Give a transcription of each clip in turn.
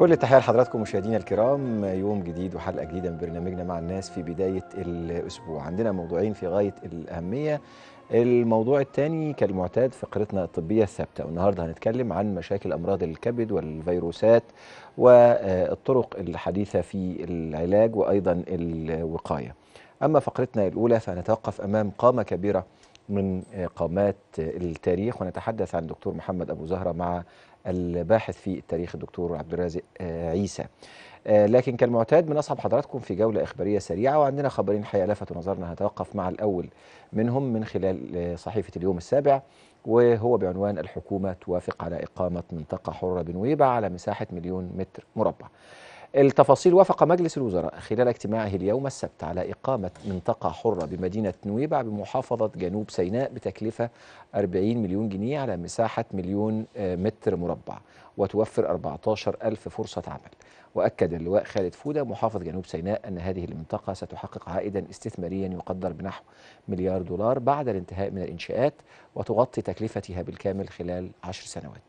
كل التحية لحضراتكم مشاهدينا الكرام يوم جديد وحلقة جديدة من برنامجنا مع الناس في بداية الأسبوع عندنا موضوعين في غاية الأهمية الموضوع الثاني كالمعتاد فقرتنا الطبية الثابتة والنهاردة هنتكلم عن مشاكل أمراض الكبد والفيروسات والطرق الحديثة في العلاج وأيضا الوقاية أما فقرتنا الأولى فنتوقف أمام قامة كبيرة من قامات التاريخ ونتحدث عن دكتور محمد أبو زهرة مع الباحث في التاريخ الدكتور عبد الرازق آه، عيسى آه، لكن كالمعتاد من أصعب حضراتكم في جولة إخبارية سريعة وعندنا خبرين حقيقة لفتوا نظرنا هنتوقف مع الأول منهم من خلال آه، صحيفة اليوم السابع وهو بعنوان الحكومة توافق على إقامة منطقة حرة بنويبة على مساحة مليون متر مربع التفاصيل وافق مجلس الوزراء خلال اجتماعه اليوم السبت على إقامة منطقة حرة بمدينة نويبع بمحافظة جنوب سيناء بتكلفة 40 مليون جنيه على مساحة مليون آه، متر مربع وتوفر 14 ألف فرصة عمل وأكد اللواء خالد فودة محافظ جنوب سيناء أن هذه المنطقة ستحقق عائدا استثماريا يقدر بنحو مليار دولار بعد الانتهاء من الإنشاءات وتغطي تكلفتها بالكامل خلال عشر سنوات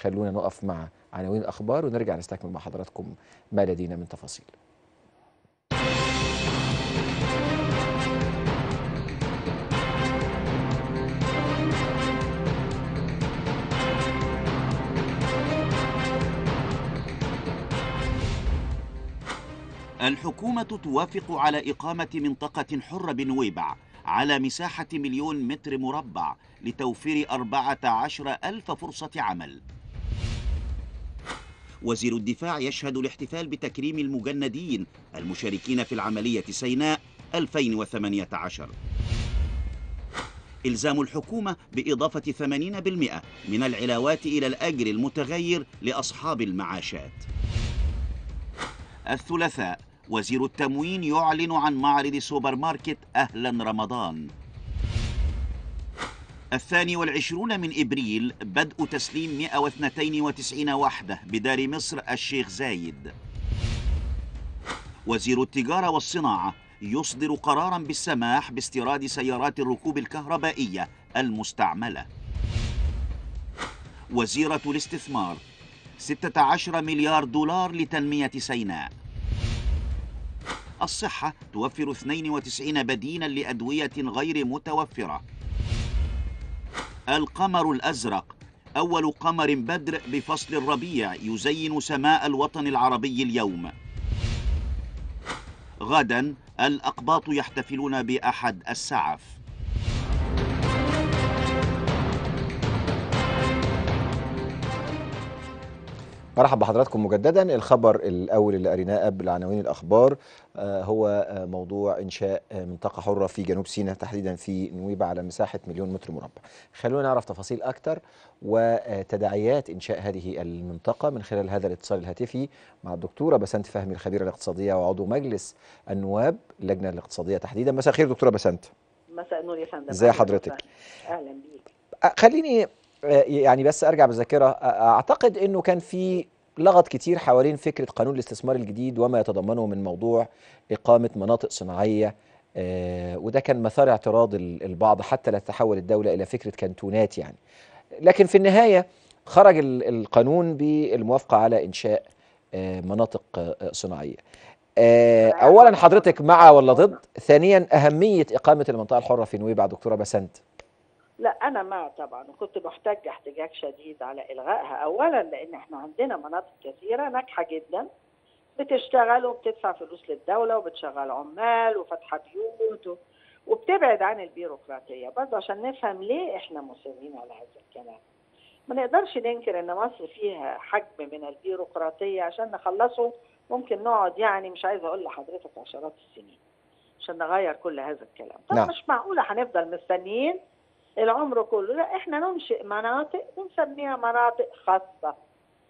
خلونا نقف مع عناوين الأخبار ونرجع نستكمل مع حضراتكم ما لدينا من تفاصيل الحكومة توافق على إقامة منطقة حرة بنويبع على مساحة مليون متر مربع لتوفير 14 ألف فرصة عمل وزير الدفاع يشهد الاحتفال بتكريم المجندين المشاركين في العملية سيناء 2018 إلزام الحكومة بإضافة 80% من العلاوات إلى الأجر المتغير لأصحاب المعاشات الثلاثاء وزير التموين يعلن عن معرض سوبر ماركت أهلا رمضان الثاني والعشرون من إبريل بدء تسليم 192 وحدة بدار مصر الشيخ زايد وزير التجارة والصناعة يصدر قرارا بالسماح باستيراد سيارات الركوب الكهربائية المستعملة وزيرة الاستثمار 16 مليار دولار لتنمية سيناء الصحة توفر 92 بديلا لأدوية غير متوفرة القمر الأزرق أول قمر بدر بفصل الربيع يزين سماء الوطن العربي اليوم غدا الأقباط يحتفلون بأحد السعف مرحب بحضراتكم مجددا الخبر الاول اللي قريناه قبل عناوين الاخبار آه، هو آه، موضوع انشاء آه، منطقه حره في جنوب سيناء تحديدا في نويبع على مساحه مليون متر مربع خلونا نعرف تفاصيل اكثر وتداعيات انشاء هذه المنطقه من خلال هذا الاتصال الهاتفي مع الدكتوره بسنت فهمي الخبيره الاقتصاديه وعضو مجلس النواب اللجنه الاقتصاديه تحديدا مساء الخير دكتوره بسنت مساء النور يا فندم ازي حضرتك اهلا بيك خليني آه، يعني بس ارجع بالذاكره اعتقد انه كان في لغط كتير حوالين فكره قانون الاستثمار الجديد وما يتضمنه من موضوع اقامه مناطق صناعيه آه، وده كان مثار اعتراض البعض حتى لا تتحول الدوله الى فكره كانتونات يعني لكن في النهايه خرج القانون بالموافقه على انشاء آه، مناطق صناعيه اولا حضرتك مع ولا ضد ثانيا اهميه اقامه المنطقه الحره في نويبع دكتوره بسنت لا أنا مع طبعا وكنت محتاج احتجاج شديد على إلغائها أولا لأن احنا عندنا مناطق كثيرة ناجحة جدا بتشتغل وبتدفع فلوس للدولة وبتشغل عمال وفاتحة بيوت وبتبعد عن البيروقراطية برضه عشان نفهم ليه احنا مصرين على هذا الكلام ما نقدرش ننكر ان مصر فيها حجم من البيروقراطية عشان نخلصه ممكن نقعد يعني مش عايزة اقول لحضرتك عشرات السنين عشان نغير كل هذا الكلام طب نعم. مش معقولة هنفضل مستنيين العمر كله لا احنا ننشئ مناطق ونسميها مناطق خاصة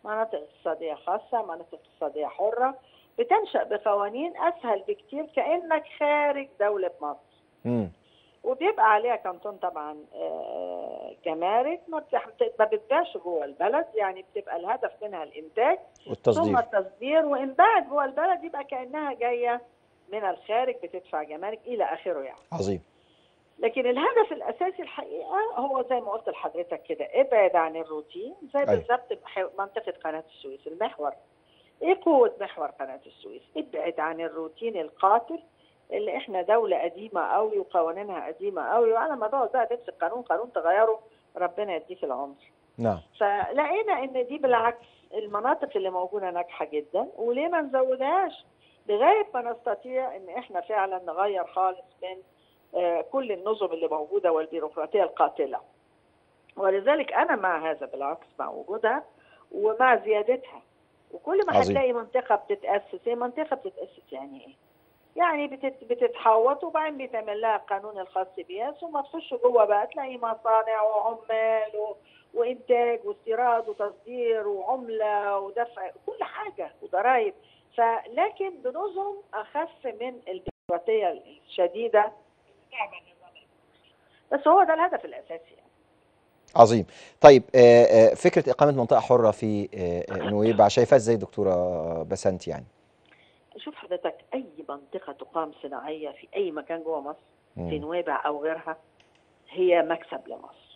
مناطق اقتصادية خاصة مناطق اقتصادية حرة بتنشأ بقوانين أسهل بكتير كأنك خارج دولة مصر وبيبقى عليها كانتون طبعا آه، جمارك ما بتبقاش جوه البلد يعني بتبقى الهدف منها الانتاج والتصدير ثم التصدير وان بعد جوه البلد يبقى كانها جايه من الخارج بتدفع جمارك الى اخره يعني عظيم لكن الهدف الاساسي الحقيقه هو زي ما قلت لحضرتك كده ابعد عن الروتين زي أيوه. بالظبط منطقه قناه السويس المحور ايه قوه محور قناه السويس ابعد عن الروتين القاتل اللي احنا دوله قديمه قوي وقوانينها قديمه قوي وعلى ما تقعد بقى تمسك قانون قانون تغيره ربنا يديك العمر نعم فلقينا ان دي بالعكس المناطق اللي موجوده ناجحه جدا وليه ما نزودهاش لغايه ما نستطيع ان احنا فعلا نغير خالص من آه، كل النظم اللي موجوده والبيروقراطيه القاتله ولذلك انا مع هذا بالعكس مع وجودها ومع زيادتها وكل ما هتلاقي منطقه بتتاسس هي منطقه بتتاسس يعني ايه؟ يعني بتتحوط وبعدين بيتعمل لها القانون الخاص بيها ثم تخش جوه بقى تلاقي مصانع وعمال و... وانتاج واستيراد وتصدير وعمله ودفع كل حاجه وضرائب فلكن بنظم اخف من البيروقراطيه الشديده صعبه بس هو ده الهدف الاساسي يعني. عظيم طيب آه، آه، فكره اقامه منطقه حره في آه، نويبع شايفاها ازاي دكتوره بسنت يعني شوف حضرتك اي منطقه تقام صناعيه في اي مكان جوه مصر في نويبع او غيرها هي مكسب لمصر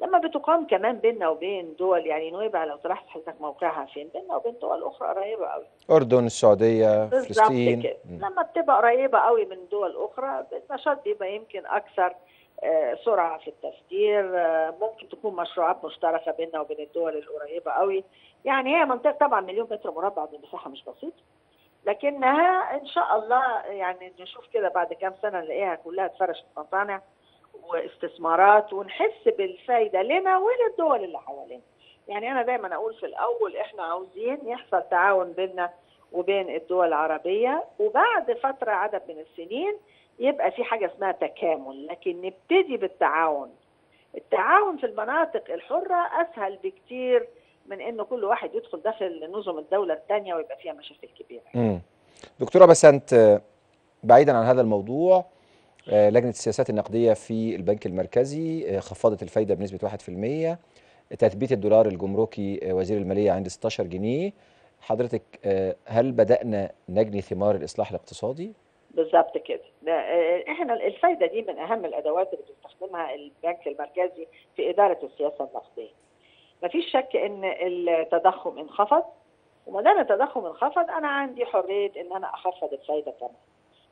لما بتقام كمان بيننا وبين دول يعني نويبع لو طرحت حضرتك موقعها فين بيننا وبين دول اخرى قريبه قوي اردن السعوديه فلسطين لما بتبقى قريبه قوي من دول اخرى النشاط بيبقى يمكن اكثر آه، سرعه في التفكير آه، ممكن تكون مشروعات مشتركه بيننا وبين الدول القريبه قوي يعني هي منطقه طبعا مليون متر مربع دي مساحه مش بسيطه لكنها ان شاء الله يعني نشوف كده بعد كام سنه نلاقيها كلها اتفرشت مصانع واستثمارات ونحس بالفايده لنا وللدول اللي حوالينا يعني انا دايما اقول في الاول احنا عاوزين يحصل تعاون بيننا وبين الدول العربيه وبعد فتره عدد من السنين يبقى في حاجه اسمها تكامل لكن نبتدي بالتعاون التعاون في المناطق الحره اسهل بكتير من انه كل واحد يدخل داخل نظم الدوله الثانيه ويبقى فيها مشاكل كبيره. امم دكتوره بسنت بعيدا عن هذا الموضوع آه، لجنه السياسات النقديه في البنك المركزي آه، خفضت الفايده بنسبه 1% تثبيت الدولار الجمركي آه، وزير الماليه عند 16 جنيه حضرتك هل بدانا نجني ثمار الاصلاح الاقتصادي بالظبط كده احنا الفايده دي من اهم الادوات اللي بيستخدمها البنك المركزي في اداره السياسه النقديه مفيش شك ان التضخم انخفض وما دام التضخم انخفض انا عندي حريه ان انا اخفض الفايده كمان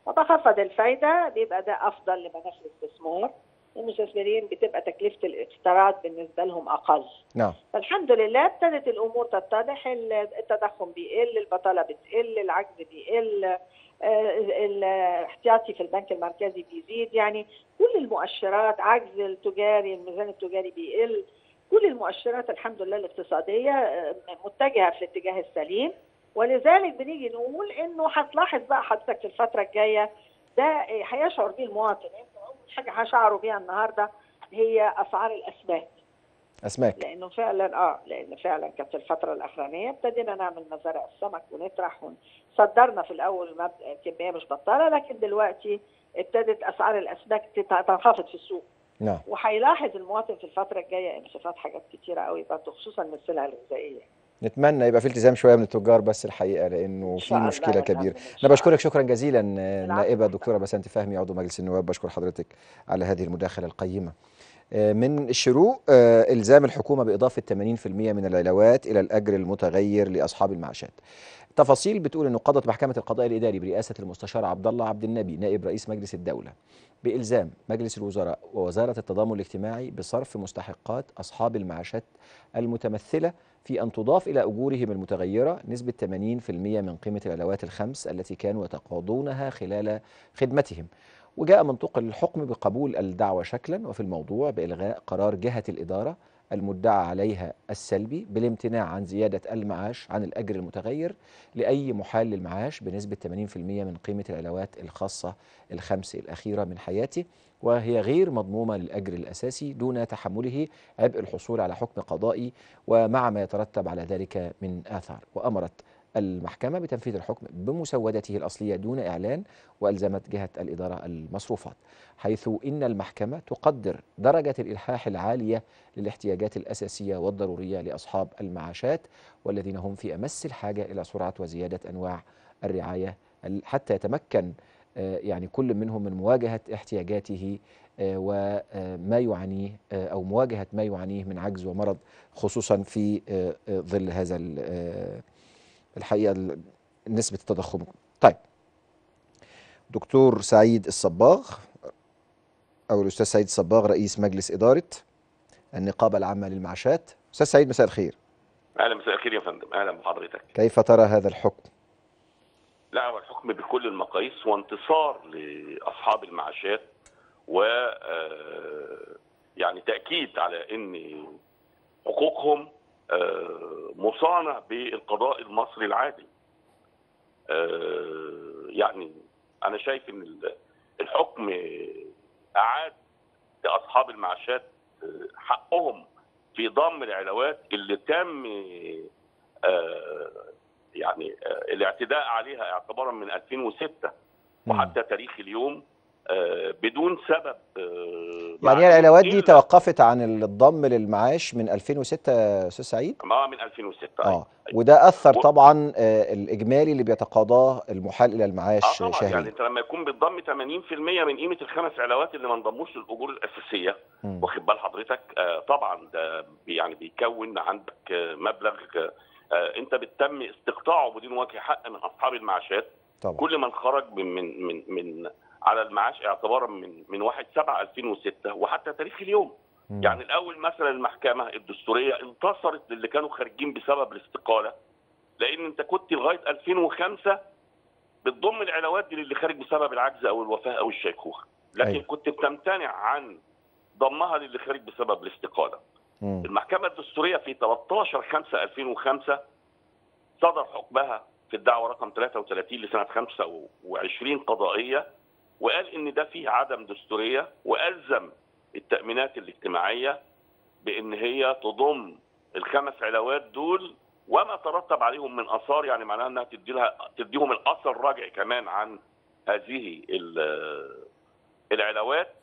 وتخفض الفايدة بيبقى ده أفضل لمناخ الاستثمار المستثمرين بتبقى تكلفة الاقتراض بالنسبة لهم أقل نعم فالحمد لله ابتدت الأمور تتضح التضخم بيقل البطالة بتقل العجز بيقل آه، الاحتياطي في البنك المركزي بيزيد يعني كل المؤشرات عجز التجاري الميزان التجاري بيقل كل المؤشرات الحمد لله الاقتصادية آه، متجهة في الاتجاه السليم ولذلك بنيجي نقول انه هتلاحظ بقى حضرتك الفتره الجايه ده هيشعر بيه المواطن اول حاجه هشعره بيها النهارده هي اسعار الاسماك اسماك لانه فعلا اه لان فعلا كانت الفتره الاخرانيه ابتدينا نعمل مزارع السمك ونطرح صدرنا في الاول كميه مش بطاله لكن دلوقتي ابتدت اسعار الاسماك تنخفض في السوق نعم وهيلاحظ المواطن في الفتره الجايه انخفاض حاجات كتيره قوي برضه خصوصا من السلع الغذائيه نتمنى يبقى في التزام شويه من التجار بس الحقيقه لانه في مشكله كبيره انا بشكرك شكرا جزيلا آه، نائبه دكتوره بسنت فهمي عضو مجلس النواب بشكر حضرتك على هذه المداخله القيمه آه، من الشروق آه، الزام الحكومه باضافه 80% من العلاوات الى الاجر المتغير لاصحاب المعاشات تفاصيل بتقول انه قضت محكمه القضاء الاداري برئاسه المستشار عبد الله عبد النبي نائب رئيس مجلس الدوله بالزام مجلس الوزراء ووزاره التضامن الاجتماعي بصرف مستحقات اصحاب المعاشات المتمثله في أن تضاف إلى أجورهم المتغيرة نسبة 80% من قيمة العلاوات الخمس التي كانوا يتقاضونها خلال خدمتهم وجاء منطق الحكم بقبول الدعوة شكلا وفي الموضوع بإلغاء قرار جهة الإدارة المدعى عليها السلبي بالامتناع عن زيادة المعاش عن الأجر المتغير لأي محال للمعاش بنسبة 80% من قيمة العلاوات الخاصة الخمس الأخيرة من حياته وهي غير مضمومة للأجر الأساسي دون تحمله عبء الحصول على حكم قضائي ومع ما يترتب على ذلك من آثار وأمرت المحكمة بتنفيذ الحكم بمسودته الأصلية دون إعلان وألزمت جهة الإدارة المصروفات حيث إن المحكمة تقدر درجة الإلحاح العالية للاحتياجات الأساسية والضرورية لأصحاب المعاشات والذين هم في أمس الحاجة إلى سرعة وزيادة أنواع الرعاية حتى يتمكن آه، يعني كل منهم من مواجهة احتياجاته آه، وما آه، يعانيه أو مواجهة ما يعانيه من عجز ومرض خصوصا في ظل هذا الحقيقه نسبه التضخم طيب دكتور سعيد الصباغ او الاستاذ سعيد الصباغ رئيس مجلس اداره النقابه العامه للمعاشات استاذ سعيد مساء الخير اهلا مساء الخير يا فندم اهلا بحضرتك كيف ترى هذا الحكم لا هو الحكم بكل المقاييس وانتصار لاصحاب المعاشات و آه، يعني تاكيد على ان حقوقهم آه، مصانع بالقضاء المصري العادي آه، يعني انا شايف ان الحكم اعاد لاصحاب المعاشات آه، حقهم في ضم العلاوات اللي تم يعني الاعتداء عليها اعتبارا من 2006 وحتى تاريخ اليوم آه، بدون سبب آه، يعني العلاوات دي توقفت عن الضم للمعاش من 2006 يا استاذ سعيد؟ اه من 2006 اه أيوة. وده اثر طبعا آه، الاجمالي اللي بيتقاضاه المحال الى المعاش آه شهريا يعني انت لما يكون بتضم 80% من قيمه الخمس علاوات اللي ما انضموش للاجور الاساسيه واخد بال حضرتك آه طبعا ده يعني بيكون عندك مبلغ آه انت بتتم استقطاعه بدون وجه حق من اصحاب المعاشات طبعا. كل من خرج من من من, من على المعاش اعتبارا من من 1 7 2006 وحتى تاريخ اليوم م. يعني الاول مثلا المحكمه الدستوريه انتصرت للي كانوا خارجين بسبب الاستقاله لان انت كنت لغايه 2005 بتضم العلاوات دي للي خارج بسبب العجز او الوفاه او الشيخوخه لكن أيوة. كنت بتمتنع عن ضمها للي خارج بسبب الاستقاله م. المحكمه الدستوريه في 13 5 2005 صدر حكمها في الدعوه رقم 33 لسنه 25 قضائيه وقال ان ده فيه عدم دستوريه والزم التامينات الاجتماعيه بان هي تضم الخمس علاوات دول وما ترتب عليهم من اثار يعني معناها انها تدي لها تديهم الاثر الرجعي كمان عن هذه العلاوات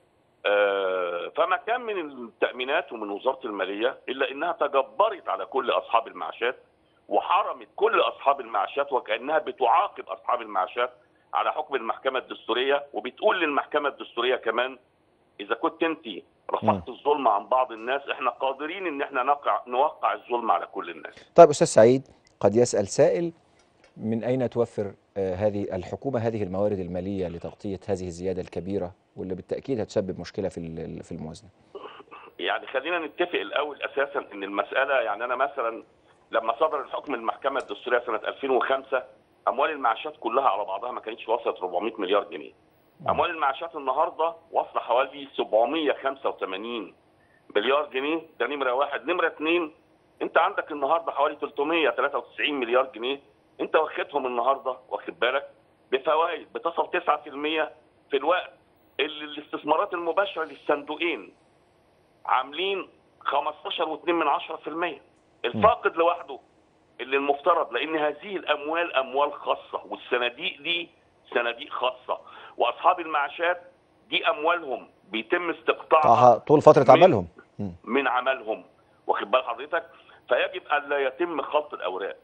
آه، فما كان من التامينات ومن وزاره الماليه الا انها تجبرت على كل اصحاب المعاشات وحرمت كل اصحاب المعاشات وكانها بتعاقب اصحاب المعاشات على حكم المحكمه الدستوريه وبتقول للمحكمه الدستوريه كمان اذا كنت انت رفعت الظلم عن بعض الناس احنا قادرين ان احنا نقع نوقع الظلم على كل الناس. طيب استاذ سعيد قد يسال سائل من اين توفر آه، هذه الحكومه هذه الموارد الماليه لتغطيه هذه الزياده الكبيره واللي بالتاكيد هتسبب مشكله في في الموازنه. يعني خلينا نتفق الاول اساسا ان المساله يعني انا مثلا لما صدر الحكم المحكمه الدستوريه سنه 2005 اموال المعاشات كلها على بعضها ما كانتش وصلت 400 مليار جنيه اموال المعاشات النهارده واصله حوالي 785 مليار جنيه ده نمره واحد نمره اثنين انت عندك النهارده حوالي 393 مليار جنيه انت واخدهم النهارده واخد بالك بفوائد بتصل 9% في الوقت اللي الاستثمارات المباشره للصندوقين عاملين 15.2 الفاقد لوحده اللي المفترض لان هذه الاموال اموال خاصه والصناديق دي صناديق خاصه واصحاب المعاشات دي اموالهم بيتم استقطاعها طول فتره عملهم من عملهم واخد بال حضرتك فيجب الا يتم خلط الاوراق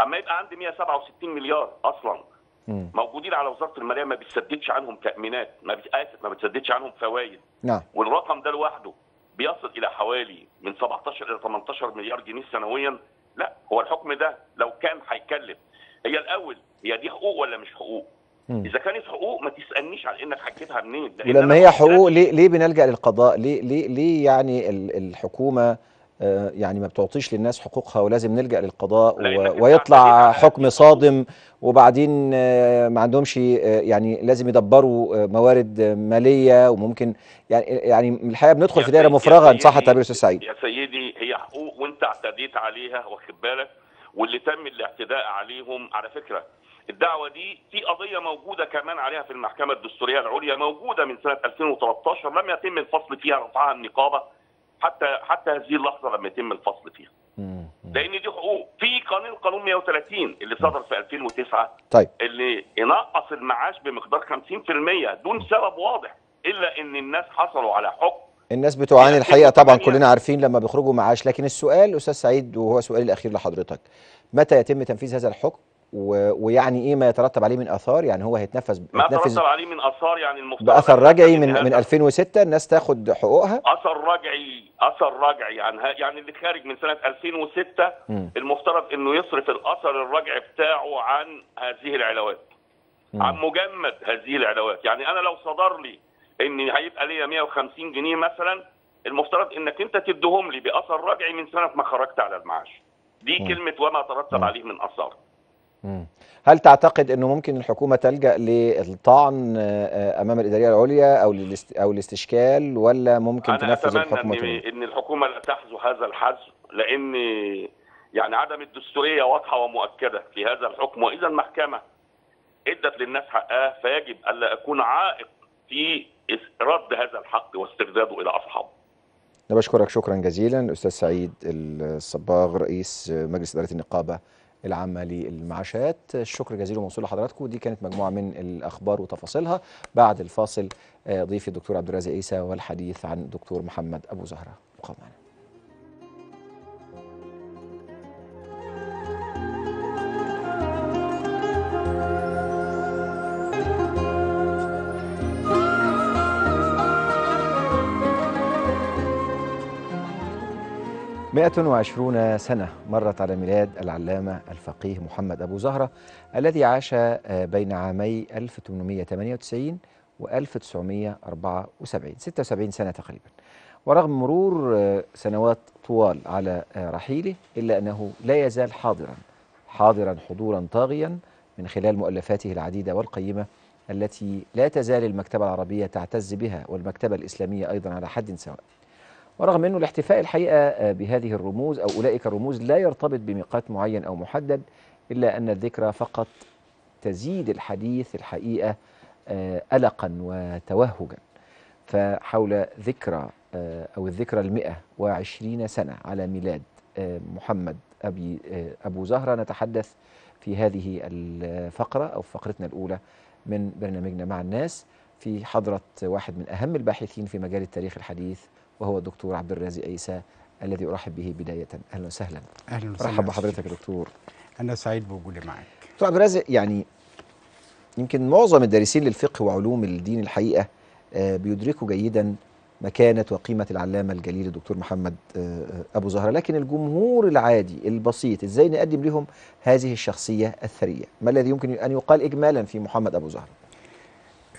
اما يبقى عندي 167 مليار اصلا موجودين على وزاره الماليه ما بتسددش عنهم تامينات ما اسف ما بتسددش عنهم فوائد نعم والرقم ده لوحده بيصل الى حوالي من 17 الى 18 مليار جنيه سنويا لا هو الحكم ده لو كان هيكلف هي الاول هي دي حقوق ولا مش حقوق اذا كانت حقوق ما تسالنيش على انك حكيتها منين ولما هي حقوق ليه ليه بنلجا للقضاء ليه ليه ليه يعني الحكومه آه، يعني ما بتعطيش للناس حقوقها ولازم نلجا للقضاء ويطلع حكم صادم وبعدين آه، ما عندهمش آه، يعني لازم يدبروا موارد ماليه وممكن يعني يعني الحقيقه بندخل في دائره مفرغه ان صح التعبير استاذ سعيد يا سيدي هي حقوق وانت اعتديت عليها واخد بالك واللي تم الاعتداء عليهم على فكره الدعوه دي في قضيه موجوده كمان عليها في المحكمه الدستوريه العليا موجوده من سنه 2013 لم يتم الفصل فيها رفعها النقابه حتى حتى هذه اللحظه لما يتم الفصل فيها. لان دي حقوق في قانون قانون 130 اللي صدر في 2009 طيب اللي ينقص المعاش بمقدار 50% دون سبب واضح الا ان الناس حصلوا على حكم الناس بتعاني يعني الحقيقه طبعا كلنا عارفين لما بيخرجوا معاش لكن السؤال استاذ سعيد وهو سؤالي الاخير لحضرتك متى يتم تنفيذ هذا الحكم و... ويعني ايه ما يترتب عليه من اثار يعني هو هيتنفذ ما يترتب عليه من اثار يعني المفترض باثر رجعي من من 2006 الناس تاخد حقوقها اثر رجعي اثر رجعي يعني يعني اللي خارج من سنه 2006 م. المفترض انه يصرف الاثر الرجعي بتاعه عن هذه العلاوات م. عن مجمد هذه العلاوات يعني انا لو صدر لي ان هيبقى ليا 150 جنيه مثلا المفترض انك انت تديهم لي باثر رجعي من سنه ما خرجت على المعاش دي م. كلمه وما ترتب عليه من اثار هل تعتقد انه ممكن الحكومه تلجا للطعن آه، آه، امام الاداريه العليا او او الاستشكال ولا ممكن تنفذ الحكم أنا أتمنى ان الحكومه لا تحذو هذا الحذو لان يعني عدم الدستوريه واضحه ومؤكده في هذا الحكم واذا المحكمه ادت للناس حقها فيجب الا اكون عائق في رد هذا الحق واسترداده الى اصحابه. انا بشكرك شكرا جزيلا الاستاذ سعيد الصباغ رئيس مجلس اداره النقابه العامه للمعاشات الشكر جزيل وموصول لحضراتكم دي كانت مجموعه من الاخبار وتفاصيلها بعد الفاصل آه، ضيفي الدكتور عبد الرازق عيسى والحديث عن دكتور محمد ابو زهره ابقوا معنا 120 سنة مرت على ميلاد العلامة الفقيه محمد أبو زهرة الذي عاش آه، بين عامي 1898 و 1974 76 سنة تقريبا ورغم مرور آه، سنوات طوال على آه، رحيله إلا أنه لا يزال حاضرا حاضرا حضورا طاغيا من خلال مؤلفاته العديدة والقيمة التي لا تزال المكتبة العربية تعتز بها والمكتبة الإسلامية أيضا على حد سواء ورغم أنه الاحتفاء الحقيقة آه، بهذه الرموز أو أولئك الرموز لا يرتبط بميقات معين أو محدد إلا أن الذكرى فقط تزيد الحديث الحقيقة قلقا آه، وتوهجا فحول ذكرى آه، أو الذكرى المئة وعشرين سنة على ميلاد محمد أبي أبو زهرة نتحدث في هذه الفقرة أو فقرتنا الأولى من برنامجنا مع الناس في حضرة واحد من أهم الباحثين في مجال التاريخ الحديث وهو الدكتور عبد الرازق عيسى الذي أرحب به بداية أهلا وسهلا أهلا وسهلا أرحب بحضرتك يا دكتور أنا سعيد بوجودي معك دكتور عبد الرازق يعني يمكن معظم الدارسين للفقه وعلوم الدين الحقيقة آه، بيدركوا جيدا مكانة وقيمة العلامة الجليل الدكتور محمد آه، آه، أبو زهرة لكن الجمهور العادي البسيط إزاي نقدم لهم هذه الشخصية الثرية ما الذي يمكن أن يقال إجمالا في محمد أبو زهرة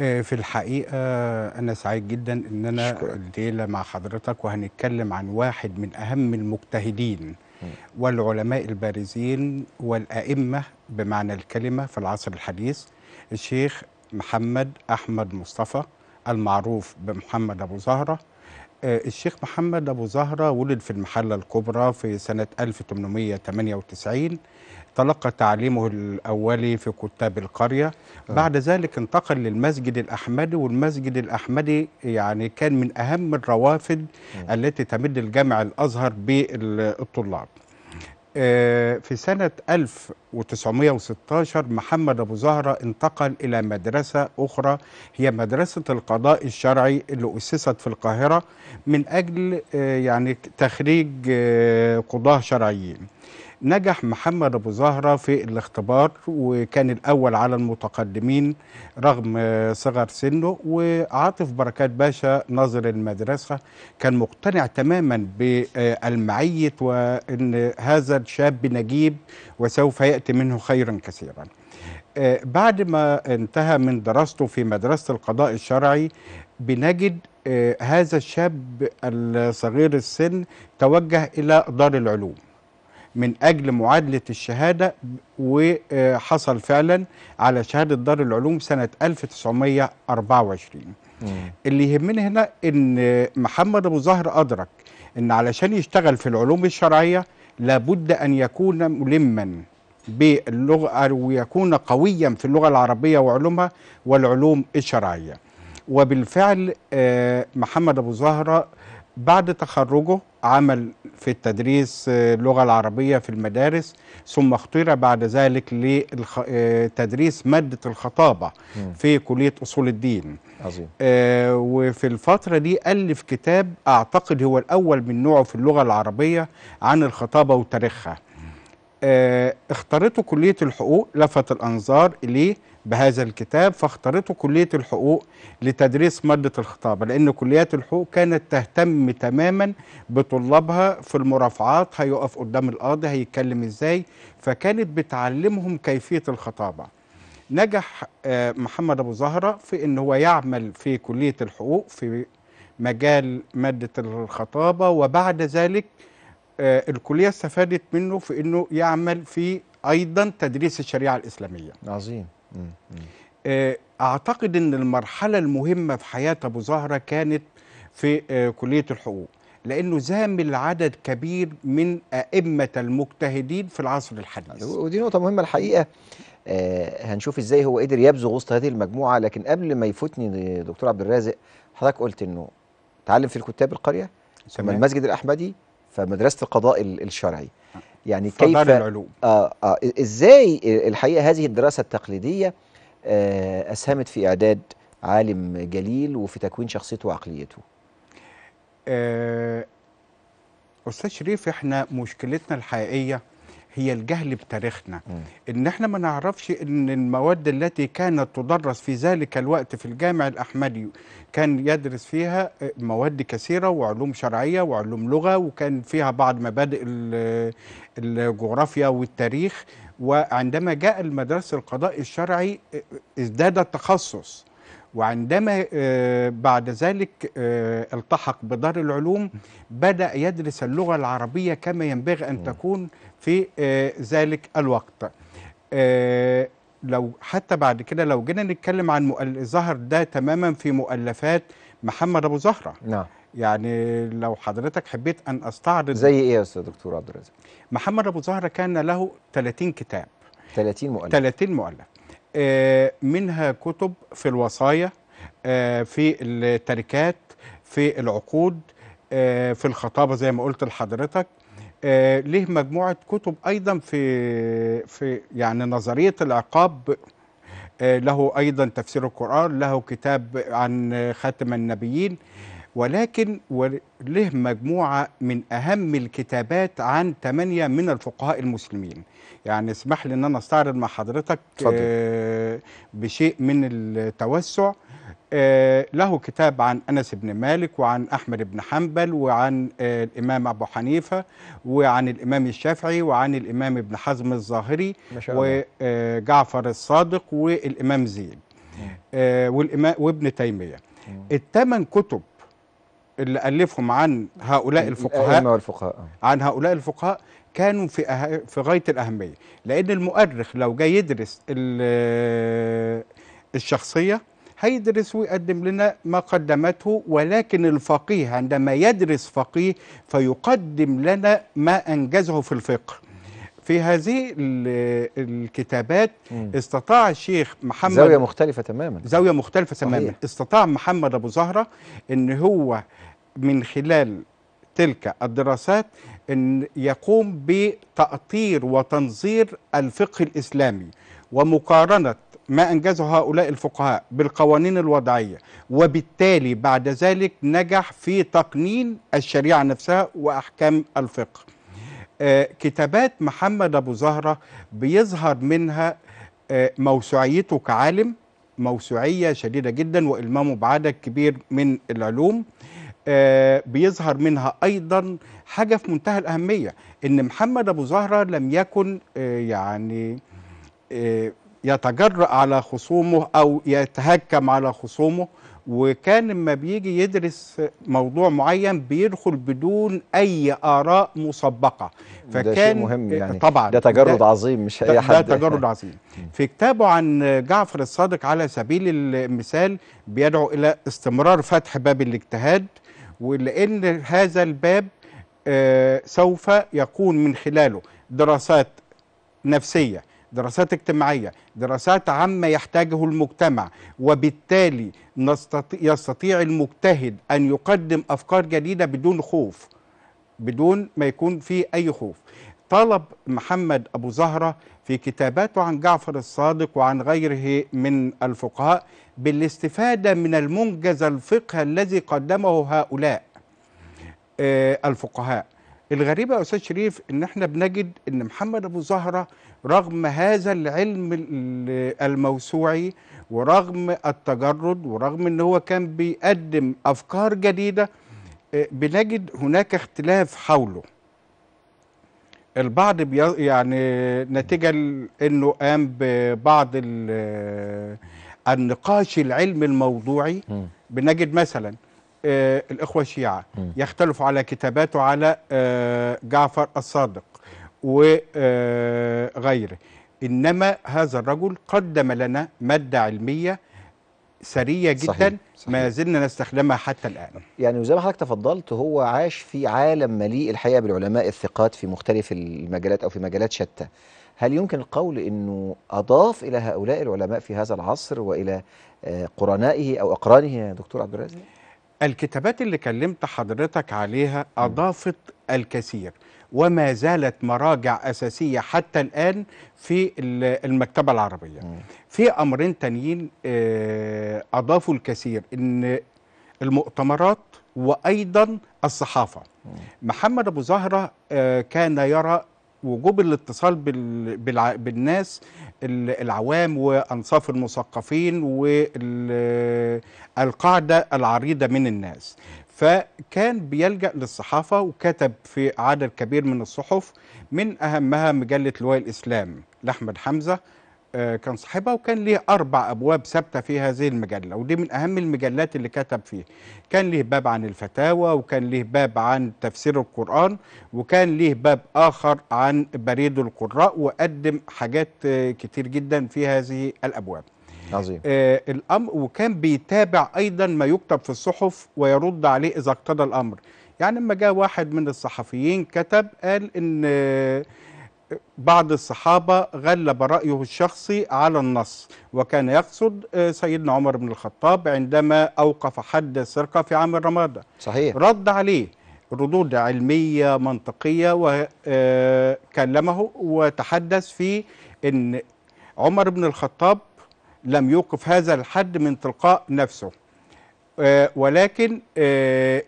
آه، في الحقيقة أنا سعيد جدا إن أنا الليلة مع حضرتك وهنتكلم عن واحد من أهم المجتهدين والعلماء البارزين والأئمة بمعنى الكلمة في العصر الحديث الشيخ محمد أحمد مصطفى المعروف بمحمد أبو زهرة آه، الشيخ محمد أبو زهرة ولد في المحلة الكبرى في سنة 1898 تلقى تعليمه الأولي في كتاب القرية آه. بعد ذلك انتقل للمسجد الأحمدي والمسجد الأحمدي يعني كان من أهم الروافد آه. التي تمد الجامع الأزهر بالطلاب آه، في سنة 1916 محمد أبو زهرة انتقل إلى مدرسة أخرى هي مدرسة القضاء الشرعي اللي أسست في القاهرة من أجل يعني تخريج قضاة شرعيين نجح محمد ابو زهره في الاختبار وكان الاول على المتقدمين رغم صغر سنه وعاطف بركات باشا ناظر المدرسه كان مقتنع تماما بالمعيه وان هذا الشاب نجيب وسوف ياتي منه خيرا كثيرا. بعد ما انتهى من دراسته في مدرسه القضاء الشرعي بنجد هذا الشاب الصغير السن توجه الى دار العلوم. من أجل معادلة الشهادة وحصل آه، فعلا على شهادة دار العلوم سنة 1924 مم. اللي يهمني هنا أن آه، محمد أبو زهر أدرك أن علشان يشتغل في العلوم الشرعية لابد أن يكون ملما باللغة ويكون قويا في اللغة العربية وعلومها والعلوم الشرعية وبالفعل آه، محمد أبو زهرة بعد تخرجه عمل في التدريس آه، اللغة العربية في المدارس ثم اختير بعد ذلك لتدريس آه، مادة الخطابة في كلية أصول الدين عظيم. آه، وفي الفترة دي ألف كتاب أعتقد هو الأول من نوعه في اللغة العربية عن الخطابة وتاريخها آه، اختارته كلية الحقوق لفت الأنظار إليه بهذا الكتاب فاختارته كلية الحقوق لتدريس مادة الخطابة لأن كليات الحقوق كانت تهتم تماما بطلابها في المرافعات هيقف قدام القاضي هيتكلم إزاي فكانت بتعلمهم كيفية الخطابة نجح آه، محمد أبو زهرة في أن هو يعمل في كلية الحقوق في مجال مادة الخطابة وبعد ذلك آه، الكليه استفادت منه في انه يعمل في ايضا تدريس الشريعه الاسلاميه عظيم آه، اعتقد ان المرحله المهمه في حياه ابو زهره كانت في آه، كليه الحقوق لانه زامل عدد كبير من ائمه المجتهدين في العصر الحديث ودي نقطه مهمه الحقيقه آه هنشوف ازاي هو قدر يبزغ وسط هذه المجموعه لكن قبل ما يفوتني دكتور عبد الرازق حضرتك قلت انه تعلم في الكتاب القريه ثم المسجد الاحمدي فمدرسه القضاء الشرعي يعني كيف العلوم. آه آه ازاي الحقيقه هذه الدراسه التقليديه آه اسهمت في اعداد عالم جليل وفي تكوين شخصيته وعقليته آه استاذ شريف احنا مشكلتنا الحقيقيه هي الجهل بتاريخنا ان احنا ما نعرفش ان المواد التي كانت تدرس في ذلك الوقت في الجامع الاحمدي كان يدرس فيها مواد كثيره وعلوم شرعيه وعلوم لغه وكان فيها بعض مبادئ الجغرافيا والتاريخ وعندما جاء المدرسه القضاء الشرعي ازداد التخصص وعندما آه، بعد ذلك آه، التحق بدار العلوم بدأ يدرس اللغة العربية كما ينبغي أن تكون في آه، ذلك الوقت آه، لو حتى بعد كده لو جينا نتكلم عن ظهر ده تماما في مؤلفات محمد ابو زهره نعم يعني لو حضرتك حبيت ان استعرض زي ايه يا استاذ دكتور عبد الرزاق محمد ابو زهره كان له 30 كتاب 30 مؤلف 30 مؤلف آه، منها كتب في الوصايا في التركات في العقود في الخطابه زي ما قلت لحضرتك له آه، مجموعه كتب ايضا في في يعني نظريه العقاب آه، له ايضا تفسير القران له كتاب عن خاتم النبيين ولكن له مجموعه من اهم الكتابات عن ثمانيه من الفقهاء المسلمين يعني اسمح لي ان انا استعرض مع حضرتك فضل. آه، بشيء من التوسع آه، له كتاب عن أنس بن مالك وعن أحمد بن حنبل وعن آه، الإمام أبو حنيفة وعن الإمام الشافعي وعن الإمام ابن حزم الظاهري وجعفر آه، الصادق والإمام زيد والإمام وابن تيمية الثمان كتب اللي ألفهم عن هؤلاء الفقهاء, الفقهاء عن هؤلاء الفقهاء كانوا في أه... في غاية الأهمية لأن المؤرخ لو جاي يدرس الشخصية هيدرس ويقدم لنا ما قدمته ولكن الفقيه عندما يدرس فقيه فيقدم لنا ما أنجزه في الفقه في هذه الكتابات استطاع الشيخ محمد زاوية مختلفة تماما زاوية مختلفة صحيح. تماما استطاع محمد أبو زهرة أن هو من خلال تلك الدراسات أن يقوم بتأطير وتنظير الفقه الإسلامي ومقارنة ما أنجزه هؤلاء الفقهاء بالقوانين الوضعية وبالتالي بعد ذلك نجح في تقنين الشريعة نفسها وأحكام الفقه آه، كتابات محمد أبو زهرة بيظهر منها آه، موسوعيته كعالم موسوعية شديدة جدا وإلمامه بعدد كبير من العلوم آه، بيظهر منها ايضا حاجه في منتهى الاهميه ان محمد ابو زهره لم يكن يعني يتجرأ على خصومه أو يتهكم على خصومه وكان لما بيجي يدرس موضوع معين بيدخل بدون اي اراء مسبقه فكان ده شيء مهم يعني طبعا ده تجرد ده عظيم مش اي حد ده تجرد عظيم في كتابه عن جعفر الصادق على سبيل المثال بيدعو الى استمرار فتح باب الاجتهاد ولان هذا الباب آه، سوف يكون من خلاله دراسات نفسيه دراسات اجتماعية دراسات عامة يحتاجه المجتمع وبالتالي يستطيع المجتهد أن يقدم أفكار جديدة بدون خوف بدون ما يكون في أي خوف طلب محمد أبو زهرة في كتاباته عن جعفر الصادق وعن غيره من الفقهاء بالاستفادة من المنجز الفقه الذي قدمه هؤلاء آه، الفقهاء الغريبه يا استاذ شريف ان احنا بنجد ان محمد ابو زهره رغم هذا العلم الموسوعي ورغم التجرد ورغم ان هو كان بيقدم افكار جديده آه، بنجد هناك اختلاف حوله البعض يعني نتيجه انه قام ببعض آه، النقاش العلمي الموضوعي بنجد مثلا آه، الإخوة الشيعة يختلف على كتاباته على آه، جعفر الصادق وغيره آه، إنما هذا الرجل قدم لنا مادة علمية سرية جدا صحيح. صحيح. ما زلنا نستخدمها حتى الآن يعني وزي ما حضرتك تفضلت هو عاش في عالم مليء الحقيقة بالعلماء الثقات في مختلف المجالات أو في مجالات شتى هل يمكن القول أنه أضاف إلى هؤلاء العلماء في هذا العصر وإلى قرنائه أو أقرانه يا دكتور عبد الرازق؟ الكتابات اللي كلمت حضرتك عليها أضافت الكثير وما زالت مراجع أساسية حتى الآن في المكتبة العربية في أمرين تانيين آه، أضافوا الكثير إن المؤتمرات وأيضا الصحافة محمد أبو زهرة آه، كان يرى وجوب الاتصال بال... بالناس العوام وانصاف المثقفين والقاعده العريضه من الناس فكان بيلجا للصحافه وكتب في عدد كبير من الصحف من اهمها مجله لواء الاسلام لاحمد حمزه آه، كان صاحبها وكان ليه أربع أبواب ثابتة في هذه المجلة ودي من أهم المجلات اللي كتب فيها كان ليه باب عن الفتاوى وكان ليه باب عن تفسير القرآن وكان ليه باب آخر عن بريد القراء وقدم حاجات آه، كتير جدا في هذه الأبواب عظيم آه الأمر وكان بيتابع أيضا ما يكتب في الصحف ويرد عليه إذا اقتضى الأمر يعني لما جاء واحد من الصحفيين كتب قال إن آه بعض الصحابة غلب رأيه الشخصي على النص وكان يقصد آه، سيدنا عمر بن الخطاب عندما أوقف حد السرقة في عام الرمادة صحيح رد عليه ردود علمية منطقية وكلمه آه، وتحدث في أن عمر بن الخطاب لم يوقف هذا الحد من تلقاء نفسه آه، ولكن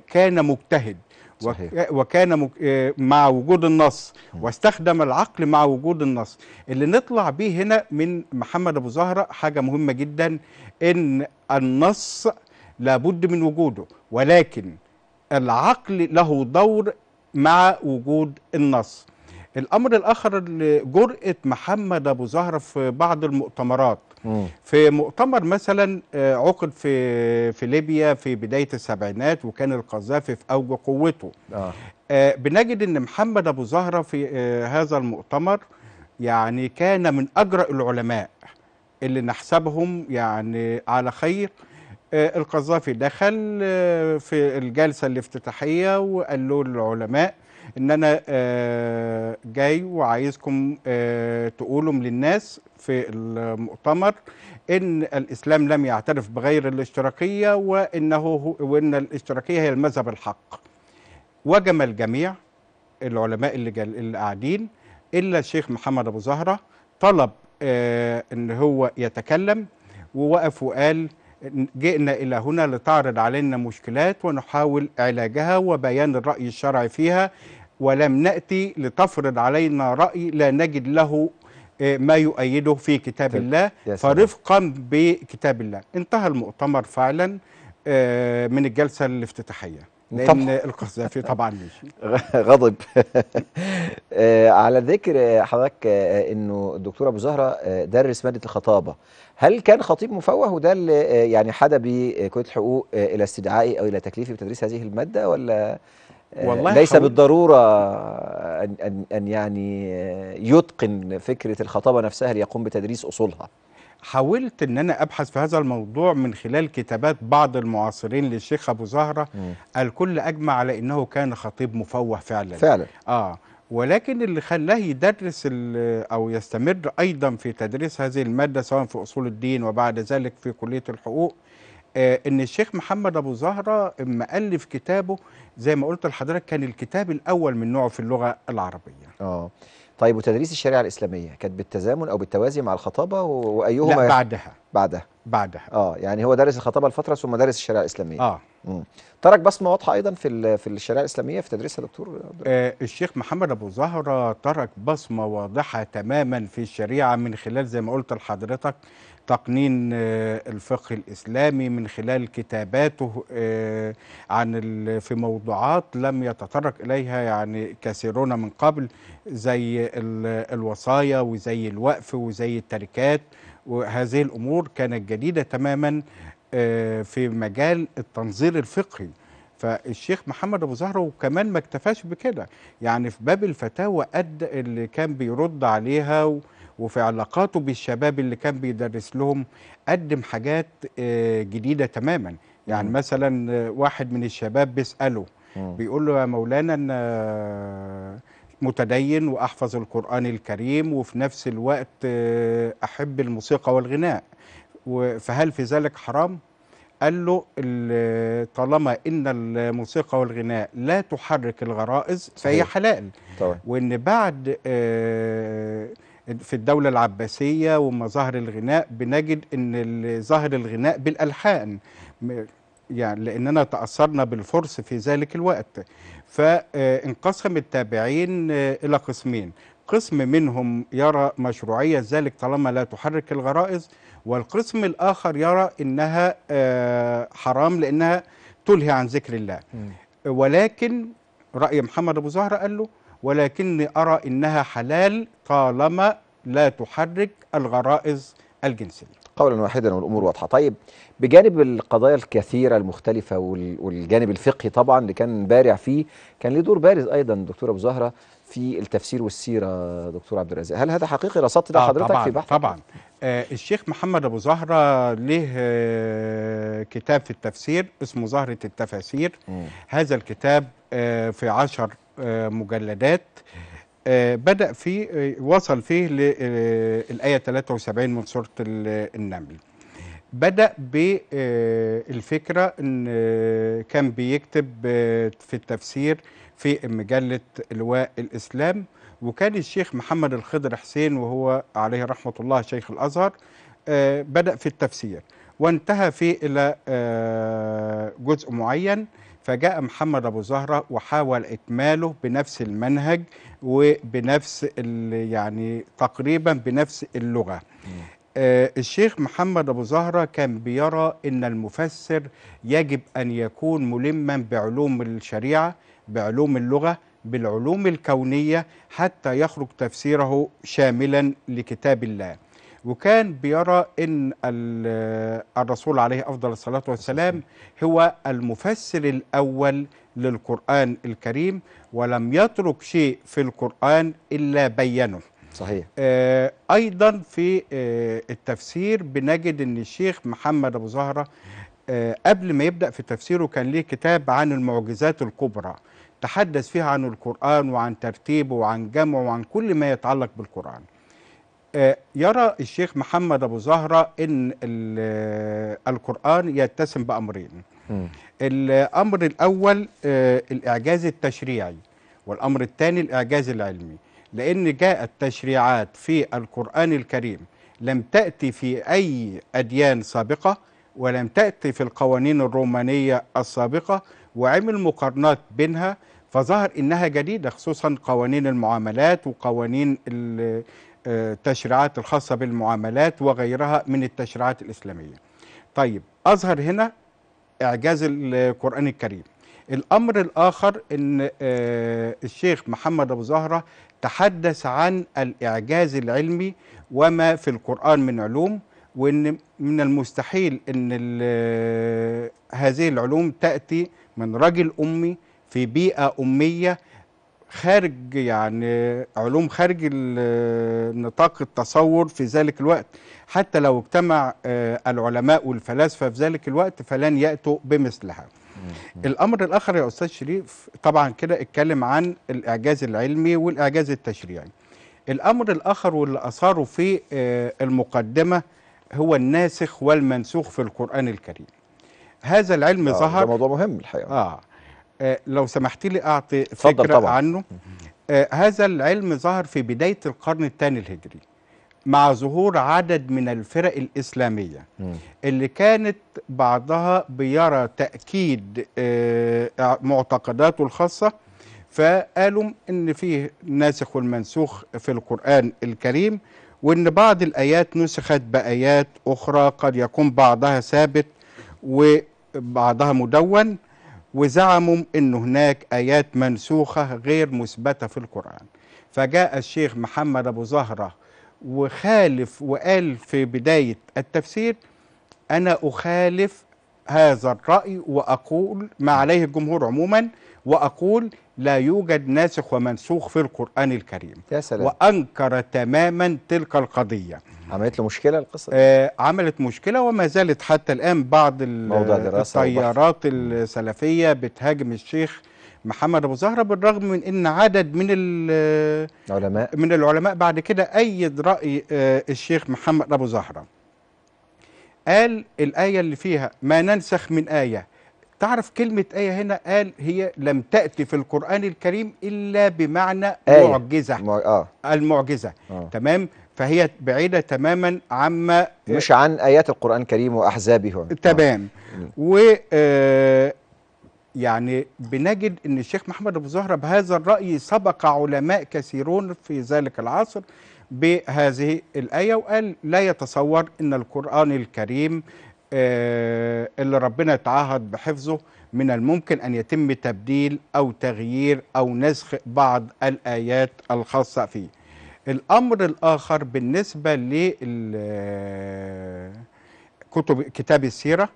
كان مجتهد صحيح. وكان آه، مع وجود النص واستخدم العقل مع وجود النص اللي نطلع بيه هنا من محمد أبو زهرة حاجة مهمة جدا إن النص لابد من وجوده ولكن العقل له دور مع وجود النص الأمر الآخر جرأة محمد أبو زهرة في بعض المؤتمرات في مؤتمر مثلا آه، عقد في في ليبيا في بدايه السبعينات وكان القذافي في اوج قوته آه. آه بنجد ان محمد ابو زهره في آه هذا المؤتمر يعني كان من اجرأ العلماء اللي نحسبهم يعني على خير آه القذافي دخل آه في الجلسه الافتتاحيه وقال له للعلماء ان انا آه جاي وعايزكم آه، تقولوا للناس في المؤتمر ان الاسلام لم يعترف بغير الاشتراكيه وانه وان الاشتراكيه هي المذهب الحق وجم الجميع العلماء اللي, اللي قاعدين الا الشيخ محمد ابو زهره طلب آه ان هو يتكلم ووقف وقال جئنا إلى هنا لتعرض علينا مشكلات ونحاول علاجها وبيان الرأي الشرعي فيها ولم نأتي لتفرض علينا رأي لا نجد له إيه، ما يؤيده في كتاب طيب، الله فرفقا بكتاب الله انتهى المؤتمر فعلا آه، من الجلسة الافتتاحية لأن القذافي طبعا مشي غضب آه، على ذكر حضرتك آه، انه الدكتور ابو زهره درس ماده الخطابه هل كان خطيب مفوه وده اللي يعني حدا بكليه الحقوق الى استدعائي او الى تكليفي بتدريس هذه الماده ولا والله ليس حول. بالضرورة أن, أن, أن يعني يتقن فكرة الخطابة نفسها ليقوم بتدريس أصولها حاولت ان انا ابحث في هذا الموضوع من خلال كتابات بعض المعاصرين للشيخ ابو زهره م. الكل اجمع على انه كان خطيب مفوه فعلا فعلا اه ولكن اللي خلاه يدرس او يستمر ايضا في تدريس هذه الماده سواء في اصول الدين وبعد ذلك في كليه الحقوق آه ان الشيخ محمد ابو زهره مؤلف كتابه زي ما قلت لحضرتك كان الكتاب الاول من نوعه في اللغه العربيه اه طيب وتدريس الشريعه الاسلاميه كانت بالتزامن او بالتوازي مع الخطابه وايهما لا بعدها بعدها بعدها اه يعني هو درس الخطابه لفتره ثم درس الشريعه الاسلاميه اه مم. ترك بصمه واضحه ايضا في في الشريعه الاسلاميه في تدريسها دكتور آه الشيخ محمد ابو زهره ترك بصمه واضحه تماما في الشريعه من خلال زي ما قلت لحضرتك تقنين آه، الفقه الإسلامي من خلال كتاباته آه، عن في موضوعات لم يتطرق إليها يعني كثيرون من قبل زي الوصايا وزي الوقف وزي التركات وهذه الأمور كانت جديدة تماما آه، في مجال التنظير الفقهي فالشيخ محمد ابو زهره وكمان ما اكتفاش بكده يعني في باب الفتاوى قد اللي كان بيرد عليها و... وفي علاقاته بالشباب اللي كان بيدرس لهم قدم حاجات آه، جديدة تماما يعني مثلا آه، واحد من الشباب بيسأله بيقول له يا مولانا أنا متدين وأحفظ القرآن الكريم وفي نفس الوقت آه، أحب الموسيقى والغناء فهل في ذلك حرام؟ قال له طالما ان الموسيقى والغناء لا تحرك الغرائز فهي حلال طبعا. وان بعد في الدولة العباسية ومظاهر الغناء بنجد أن ظاهر الغناء بالألحان يعني لأننا تأثرنا بالفرس في ذلك الوقت فانقسم التابعين آه، إلى قسمين قسم منهم يرى مشروعية ذلك طالما لا تحرك الغرائز والقسم الآخر يرى أنها آه، حرام لأنها تلهي عن ذكر الله ولكن رأي محمد أبو زهرة قال له ولكني أرى إنها حلال طالما لا تحرك الغرائز الجنسية قولا واحدا والامور واضحه طيب بجانب القضايا الكثيره المختلفه والجانب الفقهي طبعا اللي كان بارع فيه كان له دور بارز ايضا دكتوره ابو زهره في التفسير والسيره دكتور عبد الرزاق هل هذا حقيقي رصدت ده آه، حضرتك طبعًا في بحث طبعا آه الشيخ محمد ابو زهره له آه كتاب في التفسير اسمه زهره التفاسير هذا الكتاب آه في عشر آه، مجلدات آه، بدأ فيه آه، وصل فيه للآية 73 من سورة النمل بدأ بالفكرة أن كان بيكتب في التفسير في مجلة لواء الإسلام وكان الشيخ محمد الخضر حسين وهو عليه رحمة الله شيخ الأزهر بدأ في التفسير وانتهى فيه إلى جزء معين فجاء محمد أبو زهرة وحاول إكماله بنفس المنهج وبنفس يعني تقريبا بنفس اللغة آه الشيخ محمد أبو زهرة كان بيرى أن المفسر يجب أن يكون ملما بعلوم الشريعة بعلوم اللغة بالعلوم الكونية حتى يخرج تفسيره شاملا لكتاب الله وكان بيرى ان الرسول عليه افضل الصلاه والسلام هو المفسر الاول للقران الكريم ولم يترك شيء في القران الا بينه صحيح آه ايضا في آه التفسير بنجد ان الشيخ محمد ابو زهره آه قبل ما يبدا في تفسيره كان ليه كتاب عن المعجزات الكبرى تحدث فيها عن القران وعن ترتيبه وعن جمعه وعن كل ما يتعلق بالقران آه، يرى الشيخ محمد أبو زهرة أن آه، القرآن يتسم بأمرين م. الأمر الأول آه، الإعجاز التشريعي والأمر الثاني الإعجاز العلمي لأن جاءت تشريعات في القرآن الكريم لم تأتي في أي أديان سابقة ولم تأتي في القوانين الرومانية السابقة وعمل مقارنات بينها فظهر انها جديده خصوصا قوانين المعاملات وقوانين التشريعات الخاصة بالمعاملات وغيرها من التشريعات الإسلامية طيب أظهر هنا إعجاز القرآن الكريم الأمر الآخر أن آه، الشيخ محمد أبو زهرة تحدث عن الإعجاز العلمي وما في القرآن من علوم وأن من المستحيل أن آه، هذه العلوم تأتي من رجل أمي في بيئة أمية خارج يعني علوم خارج نطاق التصور في ذلك الوقت حتى لو اجتمع آه، العلماء والفلاسفة في ذلك الوقت فلن يأتوا بمثلها الأمر الآخر يا أستاذ شريف طبعا كده اتكلم عن الإعجاز العلمي والإعجاز التشريعي الأمر الآخر واللي أثاره في آه، المقدمة هو الناسخ والمنسوخ في القرآن الكريم هذا العلم آه ظهر ده موضوع مهم الحقيقة آه آه، لو سمحت لي اعطي فكره طبعا. عنه آه، هذا العلم ظهر في بدايه القرن الثاني الهجري مع ظهور عدد من الفرق الإسلامية اللي كانت بعضها بيرى تأكيد آه، معتقداته الخاصة فقالوا إن فيه ناسخ والمنسوخ في القرآن الكريم وإن بعض الآيات نسخت بآيات أخرى قد يكون بعضها ثابت وبعضها مدون وزعموا أن هناك آيات منسوخة غير مثبتة في القرآن فجاء الشيخ محمد أبو زهرة وخالف وقال في بداية التفسير أنا أخالف هذا الرأي وأقول ما عليه الجمهور عموما وأقول لا يوجد ناسخ ومنسوخ في القرآن الكريم يا سلام. وأنكر تماما تلك القضية عملت له مشكلة القصة آه عملت مشكلة وما زالت حتى الآن بعض التيارات السلفية بتهاجم الشيخ محمد ابو زهره بالرغم من ان عدد من العلماء من العلماء بعد كده ايد راي آه، الشيخ محمد ابو زهره قال الايه اللي فيها ما ننسخ من ايه تعرف كلمة آية هنا قال هي لم تأتي في القرآن الكريم إلا بمعنى آية. معجزة م... آه. المعجزة آه. تمام فهي بعيدة تماما عما مش عن آيات القرآن الكريم وأحزابه تمام آه. و آه يعني بنجد أن الشيخ محمد أبو زهرة بهذا الرأي سبق علماء كثيرون في ذلك العصر بهذه الآية وقال لا يتصور أن القرآن الكريم آه، اللي ربنا تعهد بحفظه من الممكن أن يتم تبديل أو تغيير أو نسخ بعض الآيات الخاصة فيه الأمر الآخر بالنسبة لكتب آه، كتاب السيرة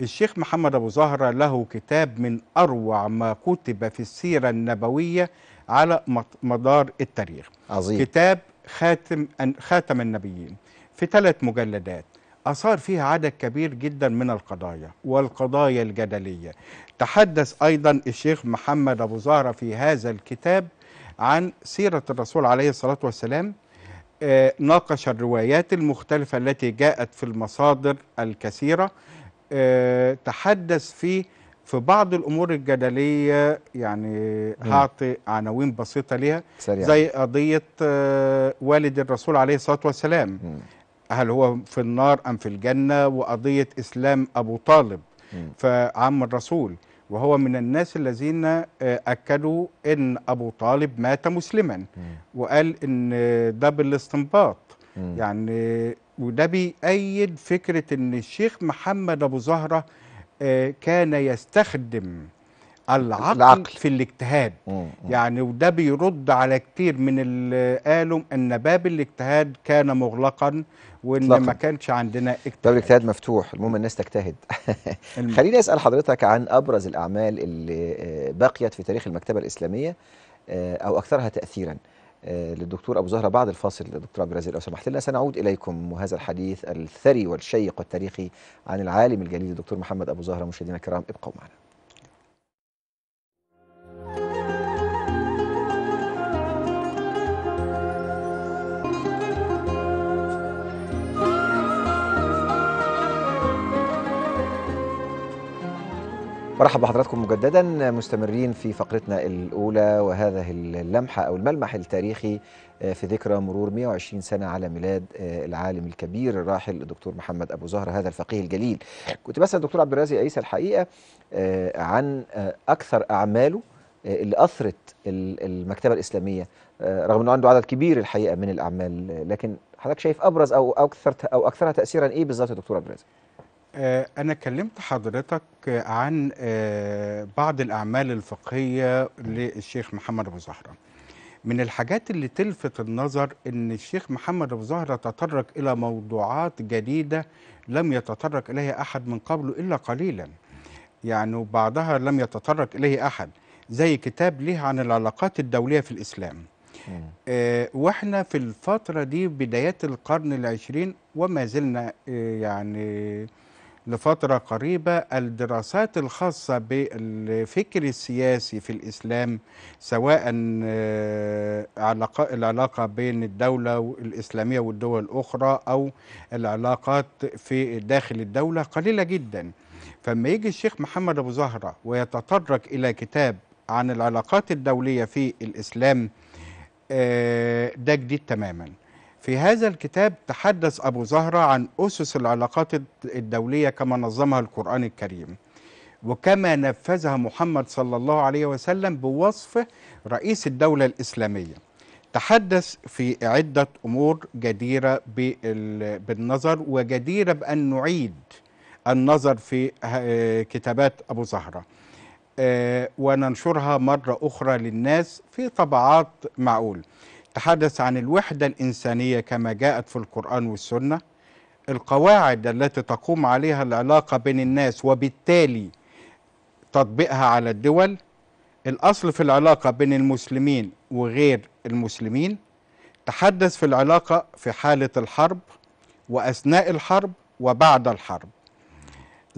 الشيخ محمد أبو زهرة له كتاب من أروع ما كتب في السيرة النبوية على مدار التاريخ عظيم. كتاب خاتم, خاتم النبيين في ثلاث مجلدات أثار فيها عدد كبير جدا من القضايا والقضايا الجدلية تحدث أيضا الشيخ محمد أبو زهرة في هذا الكتاب عن سيرة الرسول عليه الصلاة والسلام آه، ناقش الروايات المختلفة التي جاءت في المصادر الكثيرة آه، تحدث في في بعض الأمور الجدلية يعني هعطي عناوين بسيطة ليها زي قضية آه، والد الرسول عليه الصلاة والسلام هل هو في النار أم في الجنة وقضية إسلام أبو طالب فعم الرسول وهو من الناس الذين آه، أكدوا أن أبو طالب مات مسلما وقال أن ده بالاستنباط يعني وده بيأيد فكرة أن الشيخ محمد أبو زهرة آه، كان يستخدم العقل, العقل. في الاجتهاد مم. يعني وده بيرد على كتير من اللي قالوا ان باب الاجتهاد كان مغلقا وان ما كانش عندنا اجتهاد باب الاجتهاد مفتوح المهم الناس تجتهد خليني اسال حضرتك عن ابرز الاعمال اللي آه، بقيت في تاريخ المكتبه الاسلاميه آه، او اكثرها تاثيرا آه، للدكتور ابو زهره بعد الفاصل دكتور عبد العزيز لو سمحت لنا سنعود اليكم وهذا الحديث الثري والشيق والتاريخي عن العالم الجليل الدكتور محمد ابو زهره مشاهدينا الكرام ابقوا معنا مرحبا بحضراتكم مجددا مستمرين في فقرتنا الأولى وهذا اللمحة أو الملمح التاريخي آه، في ذكرى مرور 120 سنة على ميلاد آه، العالم الكبير الراحل الدكتور محمد أبو زهر هذا الفقيه الجليل كنت بسأل الدكتور عبد الرازق عيسى الحقيقة آه، عن أكثر أعماله اللي أثرت المكتبة الإسلامية رغم أنه عنده عدد كبير الحقيقة من الأعمال لكن حضرتك شايف أبرز أو أكثر أو أكثرها تأثيرا إيه بالظبط يا دكتور عبد الرازق؟ آه، أنا كلمت حضرتك آه، عن آه، بعض الأعمال الفقهية للشيخ محمد أبو زهرة من الحاجات اللي تلفت النظر أن الشيخ محمد أبو زهرة تطرق إلى موضوعات جديدة لم يتطرق إليها أحد من قبله إلا قليلا يعني بعضها لم يتطرق إليه أحد زي كتاب ليه عن العلاقات الدولية في الإسلام آه واحنا في الفترة دي بدايات القرن العشرين وما زلنا آه يعني لفترة قريبة الدراسات الخاصة بالفكر السياسي في الإسلام سواء آه، العلاقة بين الدولة الإسلامية والدول الأخرى أو العلاقات في داخل الدولة قليلة جدا فما يجي الشيخ محمد أبو زهرة ويتطرق إلى كتاب عن العلاقات الدولية في الإسلام آه، ده جديد تماماً في هذا الكتاب تحدث أبو زهرة عن أسس العلاقات الدولية كما نظمها القرآن الكريم وكما نفذها محمد صلى الله عليه وسلم بوصف رئيس الدولة الإسلامية تحدث في عدة أمور جديرة بالنظر وجديرة بأن نعيد النظر في كتابات أبو زهرة آه، وننشرها مرة أخرى للناس في طبعات معقول تحدث عن الوحدة الإنسانية كما جاءت في القرآن والسنة القواعد التي تقوم عليها العلاقة بين الناس وبالتالي تطبيقها على الدول الأصل في العلاقة بين المسلمين وغير المسلمين تحدث في العلاقة في حالة الحرب وأثناء الحرب وبعد الحرب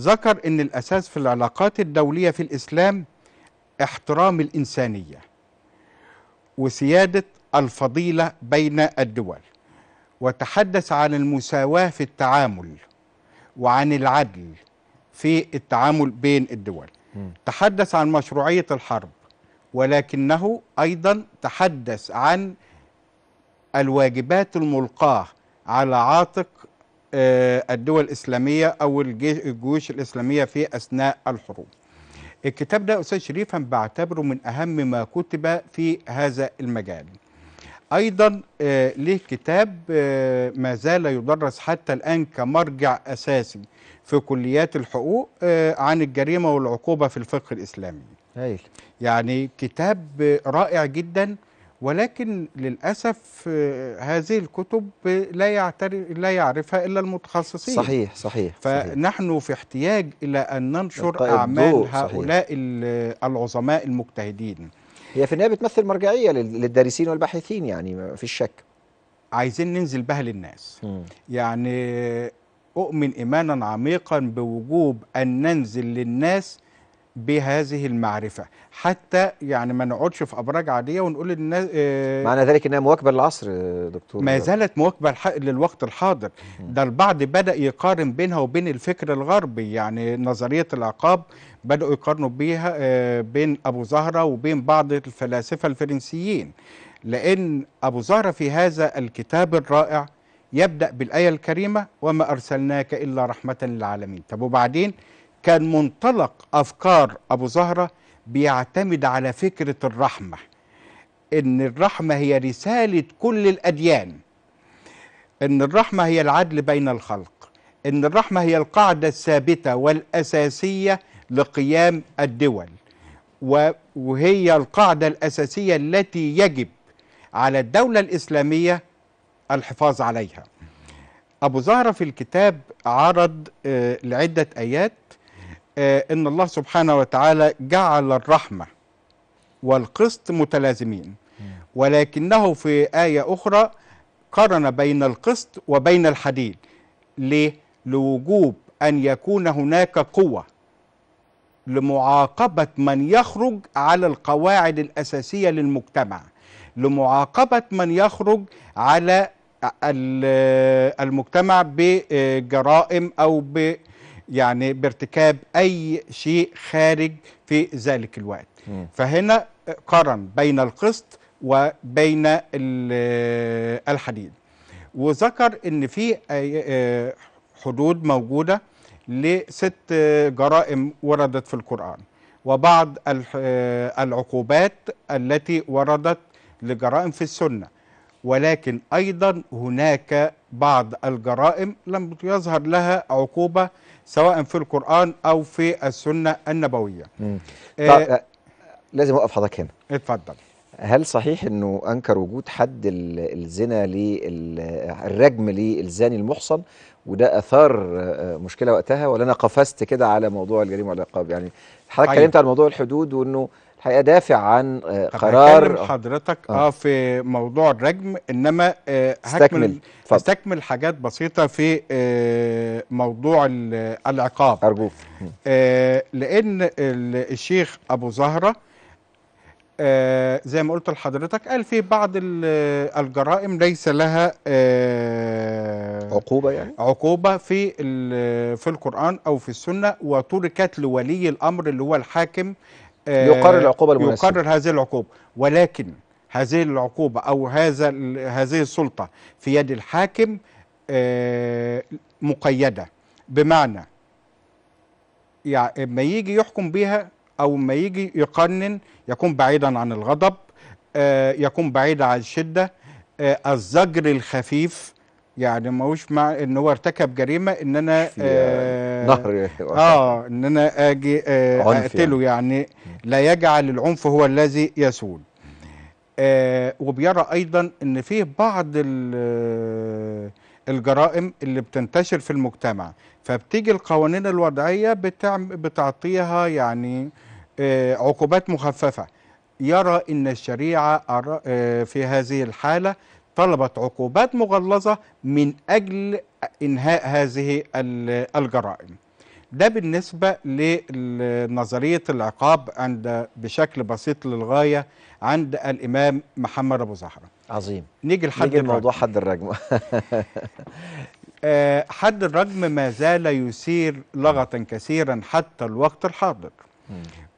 ذكر أن الأساس في العلاقات الدولية في الإسلام احترام الإنسانية وسيادة الفضيلة بين الدول وتحدث عن المساواة في التعامل وعن العدل في التعامل بين الدول م. تحدث عن مشروعية الحرب ولكنه أيضا تحدث عن الواجبات الملقاة على عاتق آه، الدول الإسلامية أو الجيوش الإسلامية في أثناء الحروب الكتاب ده أستاذ شريف بعتبره من أهم ما كتب في هذا المجال أيضا له آه، كتاب آه، ما زال يدرس حتى الآن كمرجع أساسي في كليات الحقوق آه، عن الجريمة والعقوبة في الفقه الإسلامي هايل. يعني كتاب رائع جدا ولكن للأسف هذه الكتب لا, يعترف لا يعرفها إلا المتخصصين صحيح صحيح فنحن في احتياج إلى أن ننشر أعمال هؤلاء صحيح. العظماء المجتهدين هي في النهايه بتمثل مرجعيه للدارسين والباحثين يعني ما فيش شك عايزين ننزل بها للناس م. يعني اؤمن ايمانا عميقا بوجوب ان ننزل للناس بهذه المعرفه حتى يعني ما نقعدش في ابراج عاديه ونقول للناس آه معنى ذلك انها مواكبه للعصر دكتور ما زالت مواكبه للوقت الحاضر ده البعض بدا يقارن بينها وبين الفكر الغربي يعني نظريه العقاب بدأوا يقارنوا بيها آه، بين أبو زهرة وبين بعض الفلاسفة الفرنسيين لأن أبو زهرة في هذا الكتاب الرائع يبدأ بالآية الكريمة وما أرسلناك إلا رحمة للعالمين طب وبعدين كان منطلق أفكار أبو زهرة بيعتمد على فكرة الرحمة إن الرحمة هي رسالة كل الأديان إن الرحمة هي العدل بين الخلق إن الرحمة هي القاعدة الثابتة والأساسية لقيام الدول وهي القاعدة الأساسية التي يجب على الدولة الإسلامية الحفاظ عليها أبو زهرة في الكتاب عرض آه، لعدة آيات آه، إن الله سبحانه وتعالى جعل الرحمة والقسط متلازمين ولكنه في آية أخرى قرن بين القسط وبين الحديد ليه؟ لوجوب أن يكون هناك قوة لمعاقبة من يخرج على القواعد الأساسية للمجتمع لمعاقبة من يخرج على المجتمع بجرائم أو ب يعني بارتكاب أي شيء خارج في ذلك الوقت م. فهنا قرن بين القسط وبين الحديد وذكر ان في آه، حدود موجوده لست جرائم وردت في القرآن وبعض آه، العقوبات التي وردت لجرائم في السنة ولكن أيضا هناك بعض الجرائم لم يظهر لها عقوبة سواء في القرآن أو في السنة النبوية آه،, طيب، آه لازم أوقف حضرتك هنا اتفضل هل صحيح أنه أنكر وجود حد الزنا للرجم للزاني المحصن وده اثار آه، آه، مشكله وقتها ولا انا قفزت كده على موضوع الجريمه والعقاب يعني حضرتك طيب. اتكلمت عن موضوع الحدود وانه الحقيقه دافع عن آه، قرار حضرتك اه, في موضوع الرجم انما هكمل استكمل حاجات بسيطه في موضوع العقاب ارجوك لان الشيخ ابو زهره آه، زي ما قلت لحضرتك قال في بعض الجرائم ليس لها آه، عقوبة يعني عقوبة في في القرآن أو في السنة وتركت لولي الأمر اللي هو الحاكم آه، يقرر العقوبة المناسبة يقرر هذه العقوبة ولكن هذه العقوبة أو هذا هذه السلطة في يد الحاكم مقيدة بمعنى يعني لما يجي يحكم بيها أو ما يجي يقنن يكون بعيدا عن الغضب آه، يكون بعيد عن الشدة آه، الزجر الخفيف يعني ماهوش مع ان هو ارتكب جريمه ان انا آه نهر اه ان انا اجي آه اقتله يعني. يعني لا يجعل العنف هو الذي يسود آه وبيرى ايضا ان فيه بعض آه، الجرائم اللي بتنتشر في المجتمع فبتيجي القوانين الوضعيه بتعطيها يعني آه، عقوبات مخففة يرى أن الشريعة آه، في هذه الحالة طلبت عقوبات مغلظة من أجل إنهاء هذه الجرائم ده بالنسبة لنظرية العقاب عند بشكل بسيط للغاية عند الإمام محمد أبو زهرة عظيم نيجي لحد نيجي الموضوع حد الرجم آه، حد الرجم ما زال يثير لغة كثيرا حتى الوقت الحاضر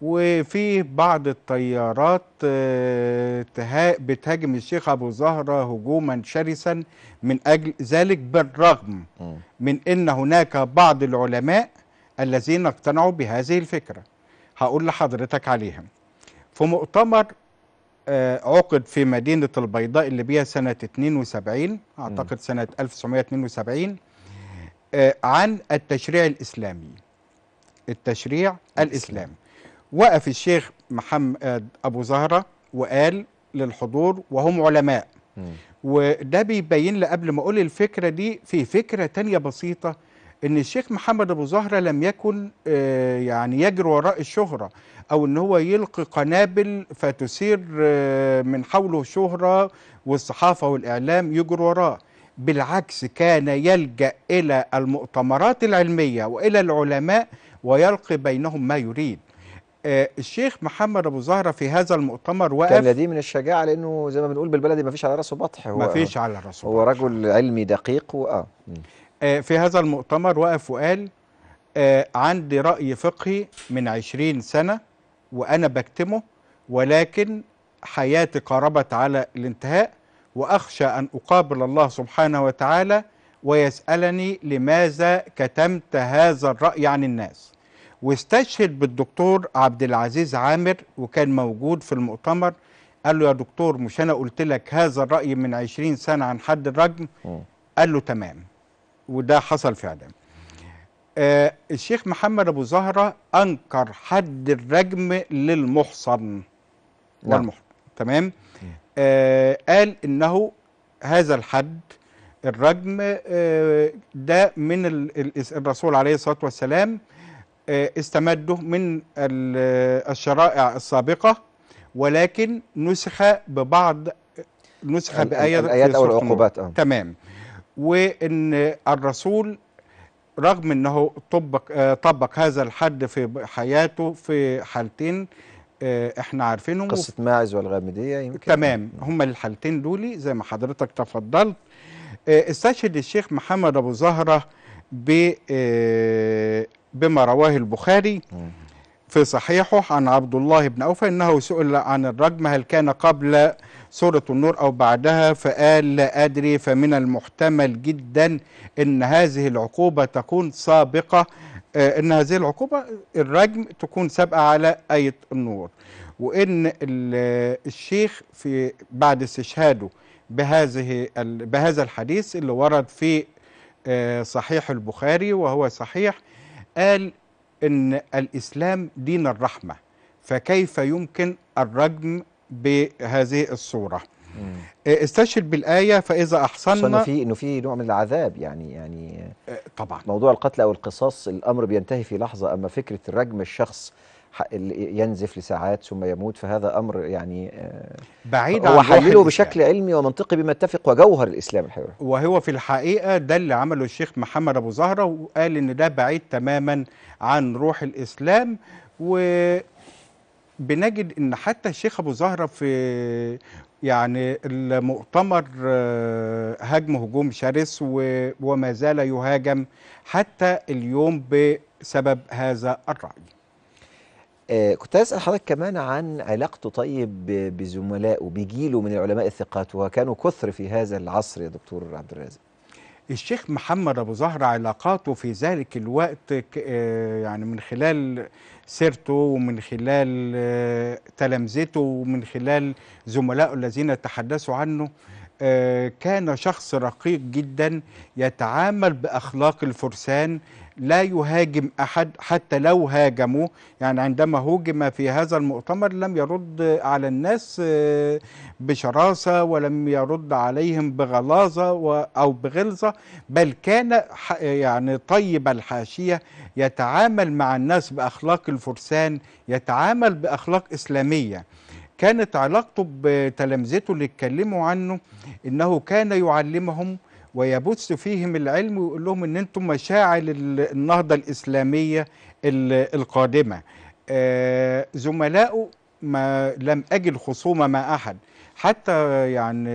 وفي بعض الطيارات آه، بتهاجم الشيخ أبو زهرة هجوما شرسا من أجل ذلك بالرغم من أن هناك بعض العلماء الذين اقتنعوا بهذه الفكرة هقول لحضرتك عليهم في مؤتمر آه، عقد في مدينة البيضاء اللي بيها سنة 72 أعتقد سنة 1972 آه، عن التشريع الإسلامي التشريع الإسلامي وقف الشيخ محمد آه، أبو زهرة وقال للحضور وهم علماء م. وده بيبين لي قبل ما أقول الفكرة دي في فكرة تانية بسيطة ان الشيخ محمد ابو زهره لم يكن آه، يعني يجري وراء الشهره او ان هو يلقي قنابل فتثير آه، من حوله شهره والصحافه والاعلام يجر وراه بالعكس كان يلجا الى المؤتمرات العلميه والى العلماء ويلقي بينهم ما يريد آه، الشيخ محمد ابو زهره في هذا المؤتمر وقف كان لديه من الشجاعه لانه زي ما بنقول بالبلدي ما فيش على راسه بطح هو ما فيش على راسه هو بطح. رجل علمي دقيق واه آه، في هذا المؤتمر وقف وقال آه، عندي راي فقهي من 20 سنه وانا بكتمه ولكن حياتي قربت على الانتهاء واخشى ان اقابل الله سبحانه وتعالى ويسالني لماذا كتمت هذا الراي عن الناس واستشهد بالدكتور عبد العزيز عامر وكان موجود في المؤتمر قال له يا دكتور مش انا قلت لك هذا الراي من 20 سنه عن حد الرجم قال له تمام وده حصل فعلا آه الشيخ محمد ابو زهره انكر حد الرجم للمحصن نعم. والمحصن تمام آه قال انه هذا الحد الرجم آه ده من الرسول عليه الصلاه والسلام استمدوا من الشرائع السابقة ولكن نسخ ببعض نسخ بآيات الآيات أو العقوبات آه. تمام وإن الرسول رغم أنه طبق, آه، طبق هذا الحد في حياته في حالتين آه، احنا عارفينهم قصة ماعز والغامدية يمكن تمام هم الحالتين دولي زي ما حضرتك تفضلت آه، استشهد الشيخ محمد أبو زهرة ب بما رواه البخاري في صحيحه عن عبد الله بن أوفى أنه سئل عن الرجم هل كان قبل سورة النور أو بعدها فقال لا أدري فمن المحتمل جدا أن هذه العقوبة تكون سابقة آه، أن هذه العقوبة الرجم تكون سابقة على آية النور وأن الشيخ في بعد استشهاده بهذه بهذا الحديث اللي ورد في آه، صحيح البخاري وهو صحيح قال ان الاسلام دين الرحمه فكيف يمكن الرجم بهذه الصوره آه، استشهد بالآية فإذا أحصنا أحصنا في إنه في نوع من العذاب يعني يعني آه، طبعا موضوع القتل أو القصاص الأمر بينتهي في لحظة أما فكرة رجم الشخص ينزف لساعات ثم يموت فهذا امر يعني آه، بعيد عن وحلله بشكل يعني. علمي ومنطقي بما اتفق وجوهر الاسلام الحقيقه وهو في الحقيقه ده اللي عمله الشيخ محمد ابو زهره وقال ان ده بعيد تماما عن روح الاسلام و بنجد ان حتى الشيخ ابو زهره في يعني المؤتمر آه، هجم هجوم شرس وما زال يهاجم حتى اليوم بسبب هذا الرأي آه كنت اسال حضرتك كمان عن علاقته طيب بزملائه بجيله من العلماء الثقات وكانوا كثر في هذا العصر يا دكتور عبد الرازق الشيخ محمد ابو زهر علاقاته في ذلك الوقت آه، يعني من خلال سيرته ومن خلال آه، تلامذته ومن خلال زملائه الذين تحدثوا عنه آه، كان شخص رقيق جدا يتعامل باخلاق الفرسان لا يهاجم أحد حتى لو هاجموا يعني عندما هوجم في هذا المؤتمر لم يرد على الناس آه، بشراسة ولم يرد عليهم بغلاظة أو بغلظة بل كان يعني طيب الحاشية يتعامل مع الناس بأخلاق الفرسان يتعامل بأخلاق إسلامية كانت علاقته بتلامذته اللي اتكلموا عنه انه كان يعلمهم ويبث فيهم العلم ويقول لهم ان انتم مشاعل النهضه الاسلاميه القادمه آه، زملائه ما لم اجد خصومه مع احد حتى يعني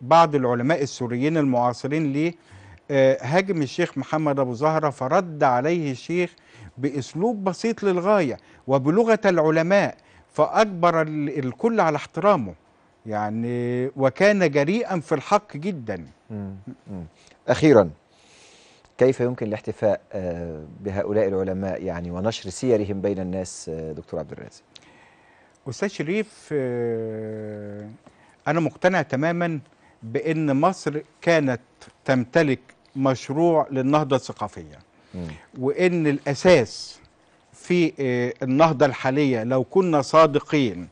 بعض العلماء السوريين المعاصرين ليه آه، هاجم الشيخ محمد ابو زهره فرد عليه الشيخ باسلوب بسيط للغايه وبلغه العلماء فاجبر الكل على احترامه يعني وكان جريئا في الحق جدا مم. مم. أخيرا كيف يمكن الاحتفاء آه، بهؤلاء العلماء يعني ونشر سيرهم بين الناس آه، دكتور عبد الرازق أستاذ شريف آه، أنا مقتنع تماما بأن مصر كانت تمتلك مشروع للنهضة الثقافية وأن الأساس في النهضة الحالية لو كنا صادقين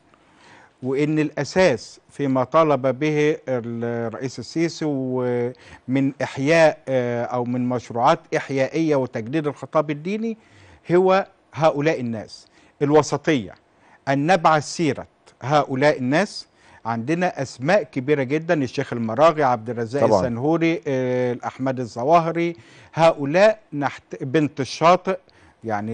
وان الاساس فيما طالب به الرئيس السيسي من احياء آه، او من مشروعات احيائيه وتجديد الخطاب الديني هو هؤلاء الناس الوسطيه ان نبعث سيره هؤلاء الناس عندنا اسماء كبيره جدا الشيخ المراغي عبد الرزاق السنهوري آه، احمد الظواهري هؤلاء نحت بنت الشاطئ يعني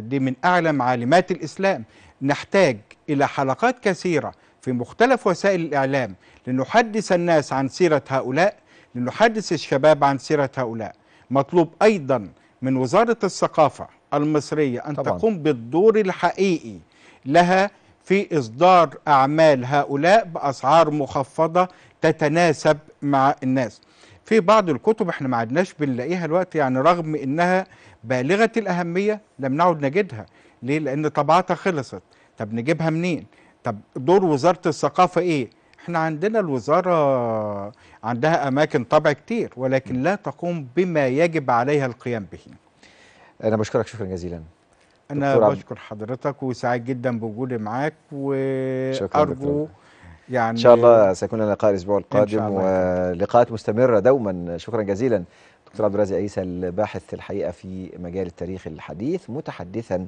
دي من اعلى معالمات الاسلام نحتاج إلى حلقات كثيرة في مختلف وسائل الإعلام لنحدث الناس عن سيرة هؤلاء لنحدث الشباب عن سيرة هؤلاء مطلوب أيضا من وزارة الثقافة المصرية أن طبعا. تقوم بالدور الحقيقي لها في إصدار أعمال هؤلاء بأسعار مخفضة تتناسب مع الناس في بعض الكتب احنا ما عدناش بنلاقيها الوقت يعني رغم انها بالغه الاهميه لم نعد نجدها ليه لان طبعاتها خلصت طب نجيبها منين طب دور وزاره الثقافه ايه احنا عندنا الوزاره عندها اماكن طبع كتير ولكن لا تقوم بما يجب عليها القيام به انا بشكرك شكرا جزيلا انا بشكر حضرتك وسعيد جدا بوجودي معاك وارجو يعني ان شاء الله سيكون لنا لقاء الاسبوع القادم ولقاءات مستمره دوما شكرا جزيلا دكتور عبد الرازق عيسى الباحث الحقيقه في مجال التاريخ الحديث متحدثا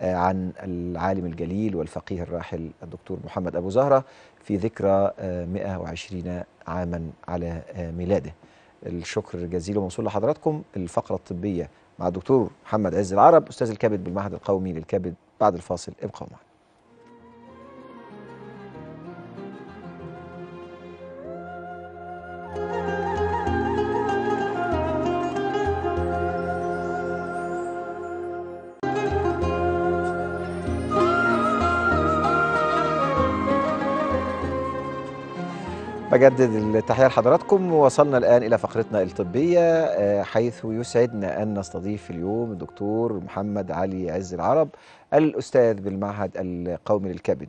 آه، عن العالم الجليل والفقيه الراحل الدكتور محمد ابو زهره في ذكرى 120 آه، عاما على آه، ميلاده. الشكر جزيل وموصول لحضراتكم الفقره الطبيه مع الدكتور محمد عز العرب استاذ الكبد بالمعهد القومي للكبد بعد الفاصل ابقوا معنا. بجدد التحية لحضراتكم وصلنا الآن إلى فقرتنا الطبية آه، حيث يسعدنا أن نستضيف اليوم الدكتور محمد علي عز العرب الأستاذ بالمعهد القومي للكبد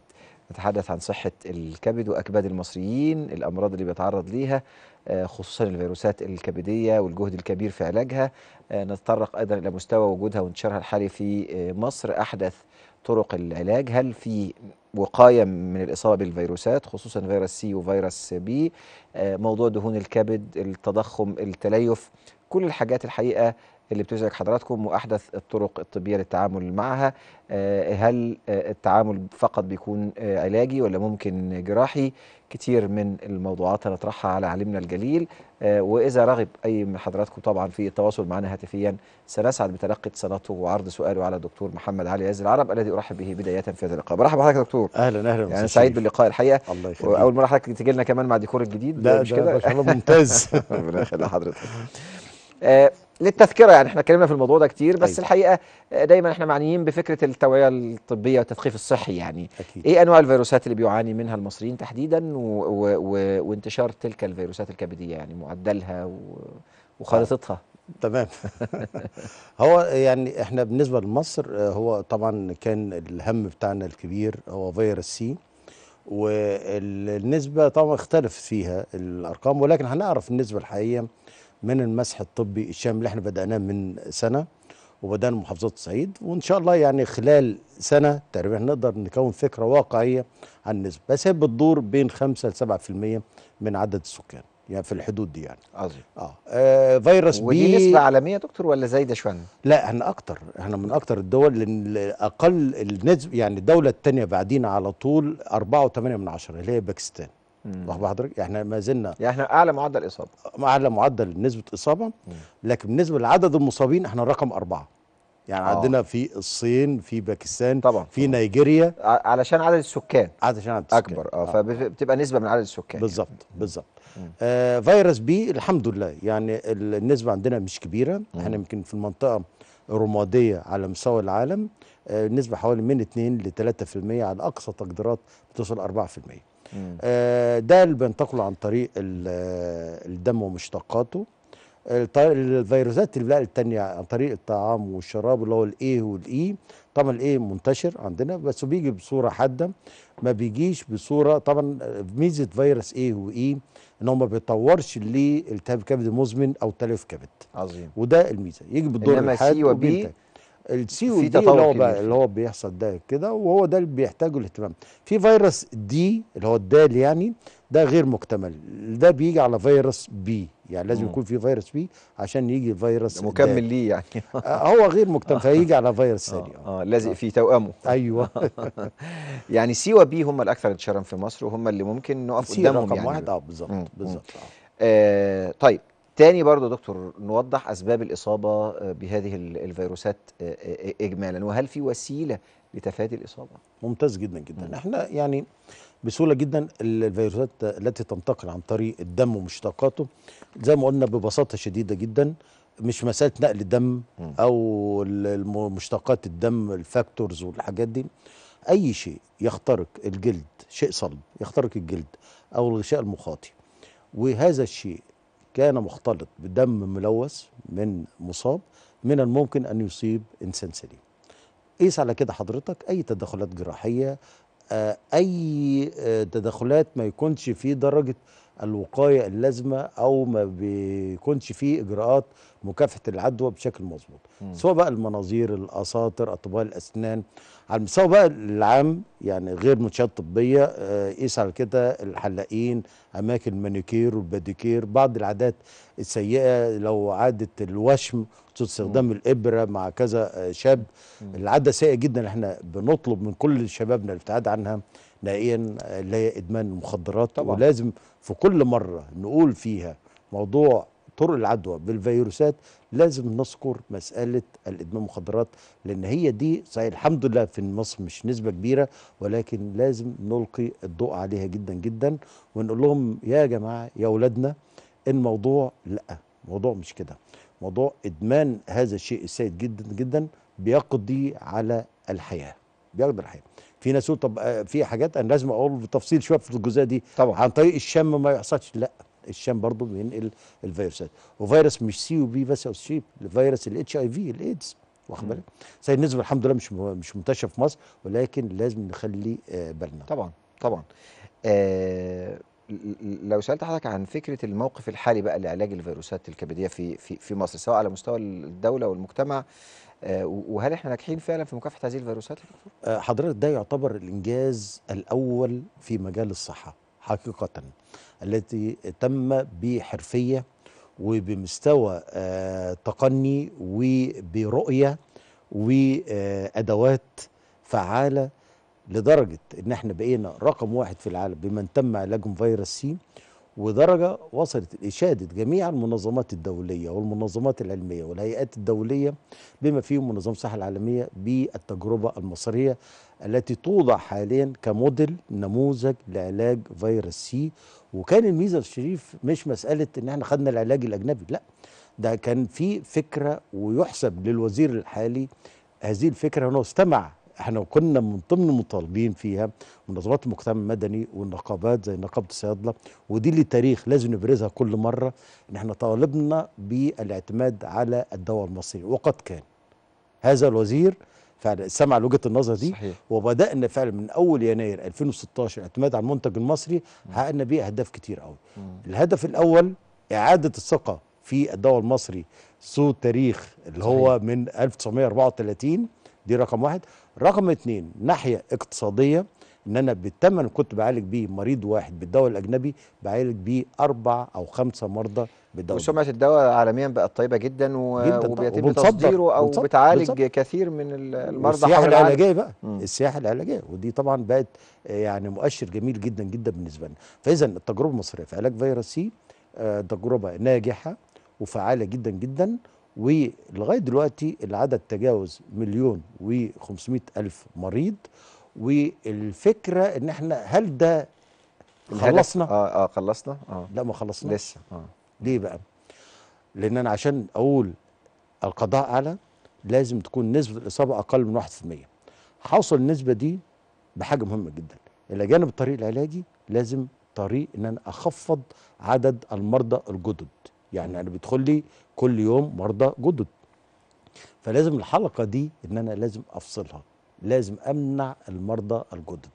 نتحدث عن صحة الكبد وأكباد المصريين الأمراض اللي بيتعرض ليها آه، خصوصا الفيروسات الكبدية والجهد الكبير في علاجها آه، نتطرق أيضا إلى مستوى وجودها وانتشارها الحالي في مصر أحدث طرق العلاج هل في وقاية من الإصابة بالفيروسات خصوصا فيروس سي وفيروس بي آه، موضوع دهون الكبد التضخم التليف كل الحاجات الحقيقة اللي بتزعج حضراتكم واحدث الطرق الطبيه للتعامل معها آه، هل آه، التعامل فقط بيكون آه، علاجي ولا ممكن جراحي كتير من الموضوعات هنطرحها على عالمنا الجليل واذا رغب اي من حضراتكم طبعا في التواصل معنا هاتفيا سنسعد بتلقي اتصالاته وعرض سؤاله على الدكتور محمد علي عز العرب الذي ارحب به بدايه في هذا اللقاء برحب بحضرتك دكتور اهلا اهلا يعني سعيد باللقاء الحقيقه الله يخليك واول مره حضرتك تجي لنا كمان مع ديكور الجديد لا مش كده شاء الله ممتاز ربنا يخلي حضرتك للتذكره يعني احنا اتكلمنا في الموضوع ده كتير بس أيوة. الحقيقه دايما احنا معنيين بفكره التوعيه الطبيه والتثقيف الصحي يعني أكيد. ايه انواع الفيروسات اللي بيعاني منها المصريين تحديدا و و و وانتشار تلك الفيروسات الكبديه يعني معدلها و وخريطتها تمام هو يعني احنا بالنسبه لمصر هو طبعا كان الهم بتاعنا الكبير هو فيروس سي والنسبه طبعا اختلفت فيها الارقام ولكن هنعرف النسبه الحقيقيه من المسح الطبي الشامل اللي احنا بدأناه من سنة وبدأنا محافظات الصعيد وإن شاء الله يعني خلال سنة تقريبا نقدر نكون فكرة واقعية عن النسبة بس هي بتدور بين 5 ل 7% من عدد السكان يعني في الحدود دي يعني عظيم آه. اه فيروس ودي بي نسبه عالميه يا دكتور ولا زايده شويه لا احنا اكتر احنا من اكتر الدول لان اقل النسب يعني الدوله الثانيه بعدين على طول 4.8 اللي هي باكستان واخد بحضرتك يعني احنا ما زلنا يعني احنا اعلى معدل اصابه اعلى معدل نسبه اصابه مم. لكن بالنسبه لعدد المصابين احنا رقم اربعه يعني آه. عندنا في الصين في باكستان طبعا في طبعًا. نيجيريا علشان عدد السكان علشان عدد السكان اكبر اه, آه. فبتبقى نسبه من عدد السكان بالظبط يعني. بالظبط آه فيروس بي الحمد لله يعني النسبه عندنا مش كبيره مم. احنا يمكن في المنطقه الرماديه على مستوى العالم آه النسبه حوالي من 2 ل 3% على اقصى تقديرات بتوصل 4% آه، ده اللي بينتقله عن طريق الدم ومشتقاته الفيروسات البلاء التانية عن طريق الطعام والشراب اللي هو الايه والاي e. طبعا الايه منتشر عندنا بس بيجي بصورة حادة ما بيجيش بصورة طبعا ميزة فيروس ايه واي e ان هو ما بيطورش للتهاب كبد مزمن او تلف كبد عظيم وده الميزه يجي بالدور الحاد سي وبي السي او دي اللي هو بقى اللي هو بيحصل ده كده وهو ده اللي بيحتاجه الاهتمام في فيروس دي اللي هو الدال يعني ده غير مكتمل ده بيجي على فيروس بي يعني لازم مم. يكون في فيروس بي عشان يجي فيروس مكمل ليه يعني آه، هو غير مكتمل فيجي على فيروس آه، ثاني اه, آه لازق في توامه ايوه يعني سي بي هم الاكثر انتشارا في مصر وهم اللي ممكن نقف قدامهم رقم يعني واحد اه بالظبط بالظبط آه, آه، طيب تاني برضو دكتور نوضح أسباب الإصابة آه، بهذه الفيروسات آه، آه، إجمالا وهل في وسيلة لتفادي الإصابة؟ ممتاز جدا جدا مم. احنا يعني بسهولة جدا الفيروسات التي تنتقل عن طريق الدم ومشتقاته زي ما قلنا ببساطة شديدة جدا مش مسألة نقل الدم أو مشتقات الدم الفاكتورز والحاجات دي أي شيء يخترق الجلد شيء صلب يخترق الجلد أو الغشاء المخاطي وهذا الشيء كان مختلط بدم ملوث من مصاب من الممكن أن يصيب إنسان سليم قيس على كده حضرتك أي تدخلات جراحية آه، اي آه، تدخلات ما يكونش في درجه الوقايه اللازمه او ما بيكونش فيه اجراءات مكافحه العدوى بشكل مظبوط سواء بقى المناظير الاساطر اطباء الاسنان على المستوى بقى العام يعني غير منشات طبيه آه، قيس على كده الحلاقين اماكن المانيكير والباديكير بعض العادات السيئه لو عاده الوشم استخدام الابره مع كذا آه، شاب العاده سيئه جدا احنا بنطلب من كل شبابنا الابتعاد عنها نهائيا اللي آه، هي ادمان المخدرات طبعا. ولازم في كل مره نقول فيها موضوع طرق العدوى بالفيروسات لازم نذكر مسألة الإدمان المخدرات لأن هي دي صحيح الحمد لله في مصر مش نسبة كبيرة ولكن لازم نلقي الضوء عليها جدا جدا ونقول لهم يا جماعة يا أولادنا الموضوع لأ موضوع مش كده موضوع ادمان هذا الشيء السيد جدا جدا بيقضي على الحياه بيقضي الحياه في ناس طب آه، في حاجات انا لازم اقول بالتفصيل شويه في الجزئيه دي طبعا عن طريق الشم ما يحصلش لا الشام برضه بينقل الفيروسات وفيروس مش سي وبي بس او سي فيروس الاتش اي في الايدز واخد بالك زي نسبه الحمد لله مش مش منتشر في مصر ولكن لازم نخلي آه، بالنا طبعا طبعا آه لو سالت حضرتك عن فكره الموقف الحالي بقى لعلاج الفيروسات الكبديه في في في مصر سواء على مستوى الدوله والمجتمع آه، وهل احنا ناجحين فعلا في مكافحه هذه الفيروسات آه، حضرتك ده يعتبر الانجاز الاول في مجال الصحه حقيقه التي تم بحرفيه وبمستوى آه، تقني وبرؤيه وادوات فعاله لدرجة ان احنا بقينا رقم واحد في العالم بمن تم علاجهم فيروس سي ودرجة وصلت إشادة جميع المنظمات الدولية والمنظمات العلمية والهيئات الدولية بما فيهم منظمة الصحة العالمية بالتجربة المصرية التي توضع حاليا كموديل نموذج لعلاج فيروس سي وكان الميزة الشريف مش مسألة إن احنا خدنا العلاج الأجنبي لا ده كان في فكرة ويحسب للوزير الحالي هذه الفكرة أنه استمع احنا كنا من ضمن المطالبين فيها منظمات المجتمع المدني والنقابات زي نقابه الصيادله ودي اللي تاريخ لازم نبرزها كل مره ان احنا طالبنا بالاعتماد على الدواء المصري وقد كان هذا الوزير فعلا سمع لوجهه النظر دي صحيح. وبدانا فعلا من اول يناير 2016 اعتماد على المنتج المصري حققنا بيه اهداف كتير قوي الهدف الاول اعاده الثقه في الدواء المصري سو تاريخ اللي صحيح. هو من 1934 دي رقم واحد رقم اتنين ناحية اقتصادية ان انا بالتمن كنت بعالج بيه مريض واحد بالدواء الاجنبي بعالج بيه اربع او خمسه مرضى بالدواء وسمعه الدواء عالميا بقت طيبه جدا, و... جدا وبيتم تصديره او ونصدر. بتعالج ونصدر. كثير من المرضى السياحه العلاجيه بقى م. السياحه العلاجيه ودي طبعا بقت آه، يعني مؤشر جميل جدا جدا بالنسبه لنا فاذا التجربه المصريه في علاج فيروس سي آه، تجربه ناجحه وفعاله جدا جدا ولغايه دلوقتي العدد تجاوز مليون و الف مريض والفكره ان احنا هل ده خلصنا اه اه خلصنا اه لا ما خلصنا لسه اه ليه بقى لان انا عشان اقول القضاء اعلى لازم تكون نسبه الاصابه اقل من 1% حاصل النسبه دي بحاجه مهمه جدا الى جانب الطريق العلاجي لازم طريق ان انا اخفض عدد المرضى الجدد يعني انا بيدخل لي كل يوم مرضى جدد فلازم الحلقه دي ان انا لازم افصلها لازم امنع المرضى الجدد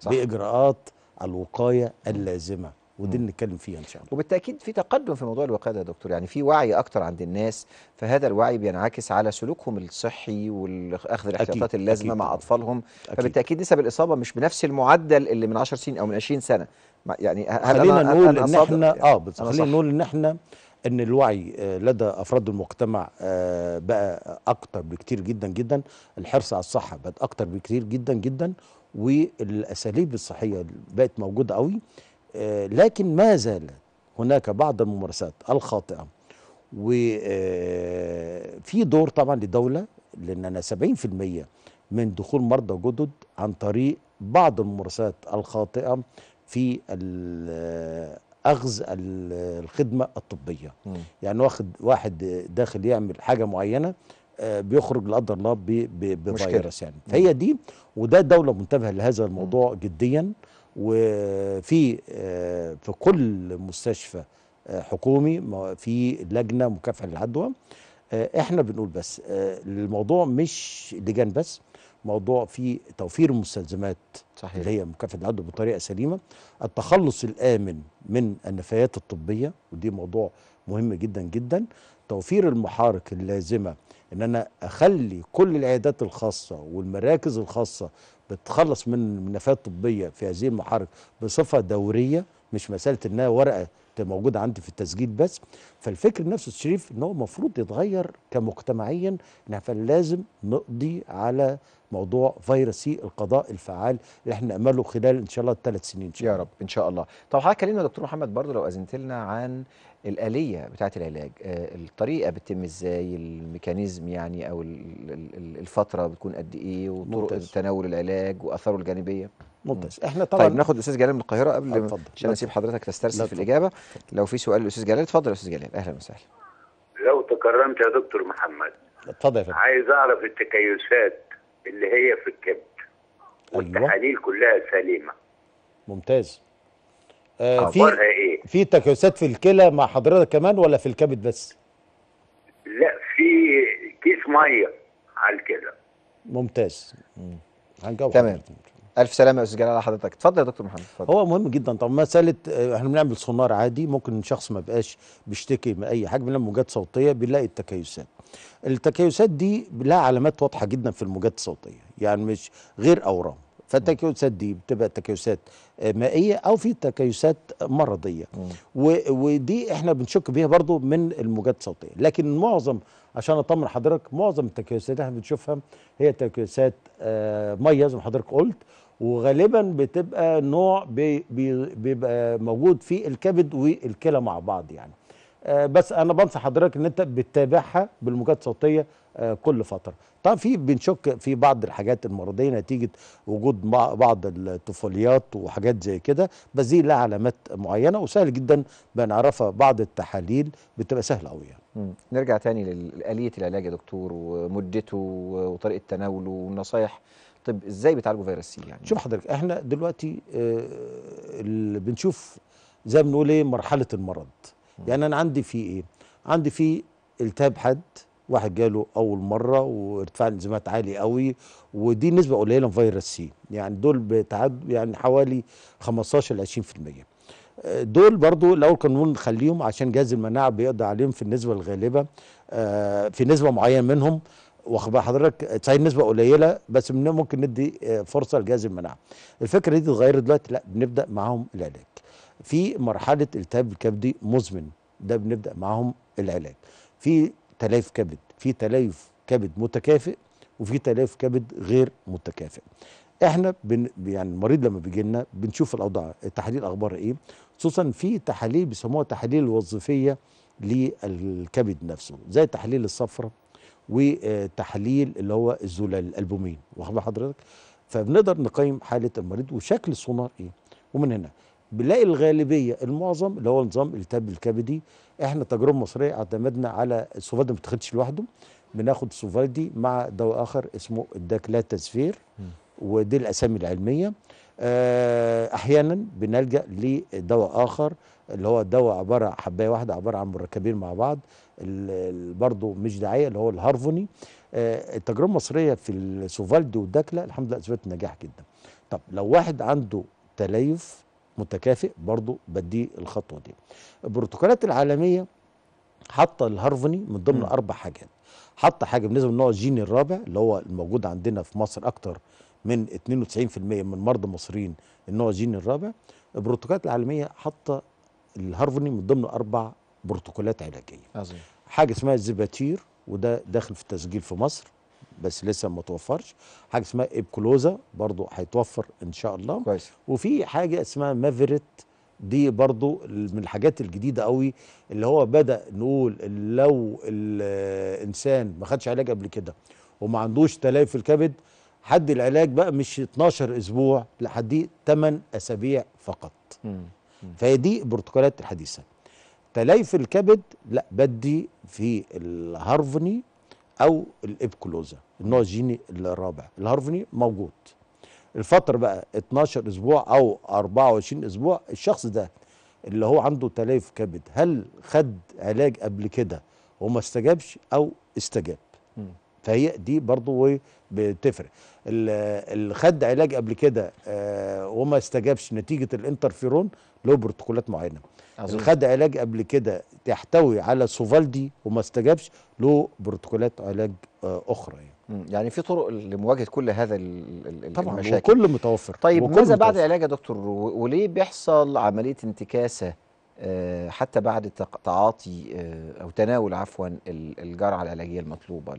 صح. باجراءات الوقايه اللازمه ودي اللي نتكلم فيها ان شاء الله وبالتاكيد في تقدم في موضوع الوقايه يا دكتور يعني في وعي اكتر عند الناس فهذا الوعي بينعكس على سلوكهم الصحي واخذ الاحتياطات اللازمه أكيد مع اطفالهم أكيد فبالتاكيد نسب الاصابه مش بنفس المعدل اللي من 10 سنين او من 20 سنه يعني خلينا آه، نقول ان احنا يعني اه خلينا نقول ان احنا ان الوعي آه، لدى افراد المجتمع آه، بقى اكتر بكتير جدا جدا الحرص على الصحه بقت اكتر بكتير جدا جدا والاساليب الصحيه بقت موجوده قوي آه، لكن ما زال هناك بعض الممارسات الخاطئه وفي دور طبعا للدوله لان انا 70% من دخول مرضى جدد عن طريق بعض الممارسات الخاطئه في اخذ الخدمه الطبيه م. يعني واخد واحد داخل يعمل حاجه معينه آه، بيخرج لا قدر الله بفيروس يعني فهي دي وده الدوله منتبهه لهذا الموضوع م. جديا وفي آه، في كل مستشفى آه، حكومي في لجنه مكافحه للعدوى احنا بنقول بس الموضوع مش لجان بس موضوع في توفير المستلزمات صحيح. اللي هي مكافحه العدوى بطريقه سليمه التخلص الامن من النفايات الطبيه ودي موضوع مهم جدا جدا توفير المحارك اللازمه ان انا اخلي كل العيادات الخاصه والمراكز الخاصه بتخلص من النفايات الطبيه في هذه المحارك بصفه دوريه مش مساله انها ورقه موجوده عندي في التسجيل بس فالفكر نفسه الشريف ان هو المفروض يتغير كمجتمعيا فلازم نقضي على موضوع فيروسي القضاء الفعال اللي احنا نامله خلال ان شاء الله الثلاث سنين إن شاء الله. يا رب ان شاء الله طب حضرتك كلمنا دكتور محمد برضو لو اذنت لنا عن الآلية بتاعة العلاج آه، الطريقة بتتم ازاي الميكانيزم يعني أو الفترة بتكون قد إيه وطرق تناول العلاج وأثاره الجانبية ممتاز احنا طبعا طيب ناخد الاستاذ جلال من القاهره قبل عشان آه، اسيب حضرتك تسترسل في الاجابه لو في سؤال للاستاذ جلال اتفضل يا استاذ جلال اهلا وسهلا لو تكرمت يا دكتور محمد اتفضل يا فندم عايز اعرف التكيسات اللي هي في الكبد أيوة. والتحاليل كلها سليمه ممتاز آه في ايه؟ في تكيسات في الكلى مع حضرتك كمان ولا في الكبد بس؟ لا في كيس ميه على الكلى ممتاز هنجاوب تمام الف سلامه يا استاذ جلال على حضرتك اتفضل يا دكتور محمد اتفضل هو مهم جدا طب مساله احنا بنعمل سونار عادي ممكن شخص ما بقاش بيشتكي من اي حاجه بنعمل موجات صوتيه بنلاقي التكيسات التكيسات دي لها علامات واضحه جدا في الموجات الصوتيه يعني مش غير اورام فالتكيسات دي بتبقى تكيسات آه، مائيه او في تكيسات مرضيه ودي احنا بنشك بيها برضو من الموجات الصوتيه لكن معظم عشان اطمن حضرتك معظم التكيسات اللي احنا بنشوفها هي تكيسات آه، ميه زي ما حضرتك قلت وغالبا بتبقى نوع بيبقى موجود في الكبد والكلى مع بعض يعني آه، بس انا بنصح حضرتك ان انت بتتابعها بالموجات الصوتيه آه، كل فتره طبعا في بنشك في بعض الحاجات المرضيه نتيجه وجود بعض الطفوليات وحاجات زي كده بس دي لها علامات معينه وسهل جدا بنعرفها بعض التحاليل بتبقى سهله قوي يعني. مم. نرجع تاني لآلية العلاج يا دكتور ومدته وطريقه تناوله والنصايح طب ازاي بتعالجوا فيروس سي يعني شوف حضرتك احنا دلوقتي آه، اللي بنشوف زي ما بنقول ايه مرحله المرض يعني انا عندي في ايه عندي في التهاب حد واحد جاله اول مره وارتفاع الانزيمات عالي قوي ودي نسبه قليله من فيروس سي يعني دول بتعد يعني حوالي 15 ل 20% دول برضو الاول كانوا نخليهم عشان جهاز المناعه بيقضي عليهم في النسبه الغالبه آه، في نسبه معينه منهم واخد بال حضرتك صحيح نسبه قليله بس ممكن ندي آه، فرصه لجهاز المناعه الفكره دي اتغيرت دلوقتي لا بنبدا معاهم العلاج في مرحله التهاب الكبدي مزمن ده بنبدا معاهم العلاج في تليف كبد في تليف كبد متكافئ وفي تليف كبد غير متكافئ احنا بن يعني المريض لما بيجي لنا بنشوف الاوضاع تحاليل اخبار ايه خصوصا في تحاليل بيسموها تحاليل وظيفيه للكبد نفسه زي تحليل الصفره وتحليل اللي هو الزلال الالبومين واخد حضرتك فبنقدر نقيم حاله المريض وشكل السونار ايه ومن هنا بنلاقي الغالبيه المعظم اللي هو نظام التهاب الكبدي احنا تجربه مصريه اعتمدنا على السوفاد ما بتاخدش لوحده بناخد سوفالدي مع دواء اخر اسمه الداكلاتاسفير ودي الاسامي العلميه آه، احيانا بنلجا لدواء اخر اللي هو الدواء عباره حبايه واحده عباره عن مركبين مع بعض برضه مش دعايه اللي هو الهارفوني آه، التجربه المصريه في السوفالدي والداكلا الحمد لله اثبتت نجاح جدا طب لو واحد عنده تليف متكافئ برضه بديه الخطوه دي البروتوكولات العالميه حاطه الهارفوني من ضمن م. اربع حاجات حاطه حاجه بالنسبه للنوع الجيني الرابع اللي هو الموجود عندنا في مصر اكتر من 92% من مرضى مصريين النوع الجيني الرابع البروتوكولات العالميه حاطه الهارفوني من ضمن اربع بروتوكولات علاجيه عظيم حاجه اسمها الزباتير وده داخل في التسجيل في مصر بس لسه ما توفرش حاجه اسمها ايبكلوزا برضو هيتوفر ان شاء الله كويس وفي حاجه اسمها مافريت دي برضو من الحاجات الجديده قوي اللي هو بدا نقول لو الانسان ما خدش علاج قبل كده وما عندوش تلاعب في الكبد حد العلاج بقى مش 12 اسبوع لحد 8 اسابيع فقط م. فهي دي البروتوكولات الحديثه تليف الكبد لا بدي في الهارفني او الابكلوزا النوع الجيني الرابع الهارفني موجود الفتره بقى 12 اسبوع او 24 اسبوع الشخص ده اللي هو عنده تليف كبد هل خد علاج قبل كده وما استجابش او استجاب فهي دي برضو بتفرق اللي خد علاج قبل كده آه، وما استجابش نتيجه الانترفيرون له بروتوكولات معينه اللي خد علاج قبل كده تحتوي على سوفالدي وما استجابش له بروتوكولات علاج آه، اخرى يعني يعني في طرق لمواجهه كل هذا طبعا المشاكل طبعا وكل متوفر طيب وكل ماذا متوفر. بعد العلاج يا دكتور وليه بيحصل عمليه انتكاسه آه، حتى بعد تعاطي آه، او تناول عفوا الجرعه العلاجيه المطلوبه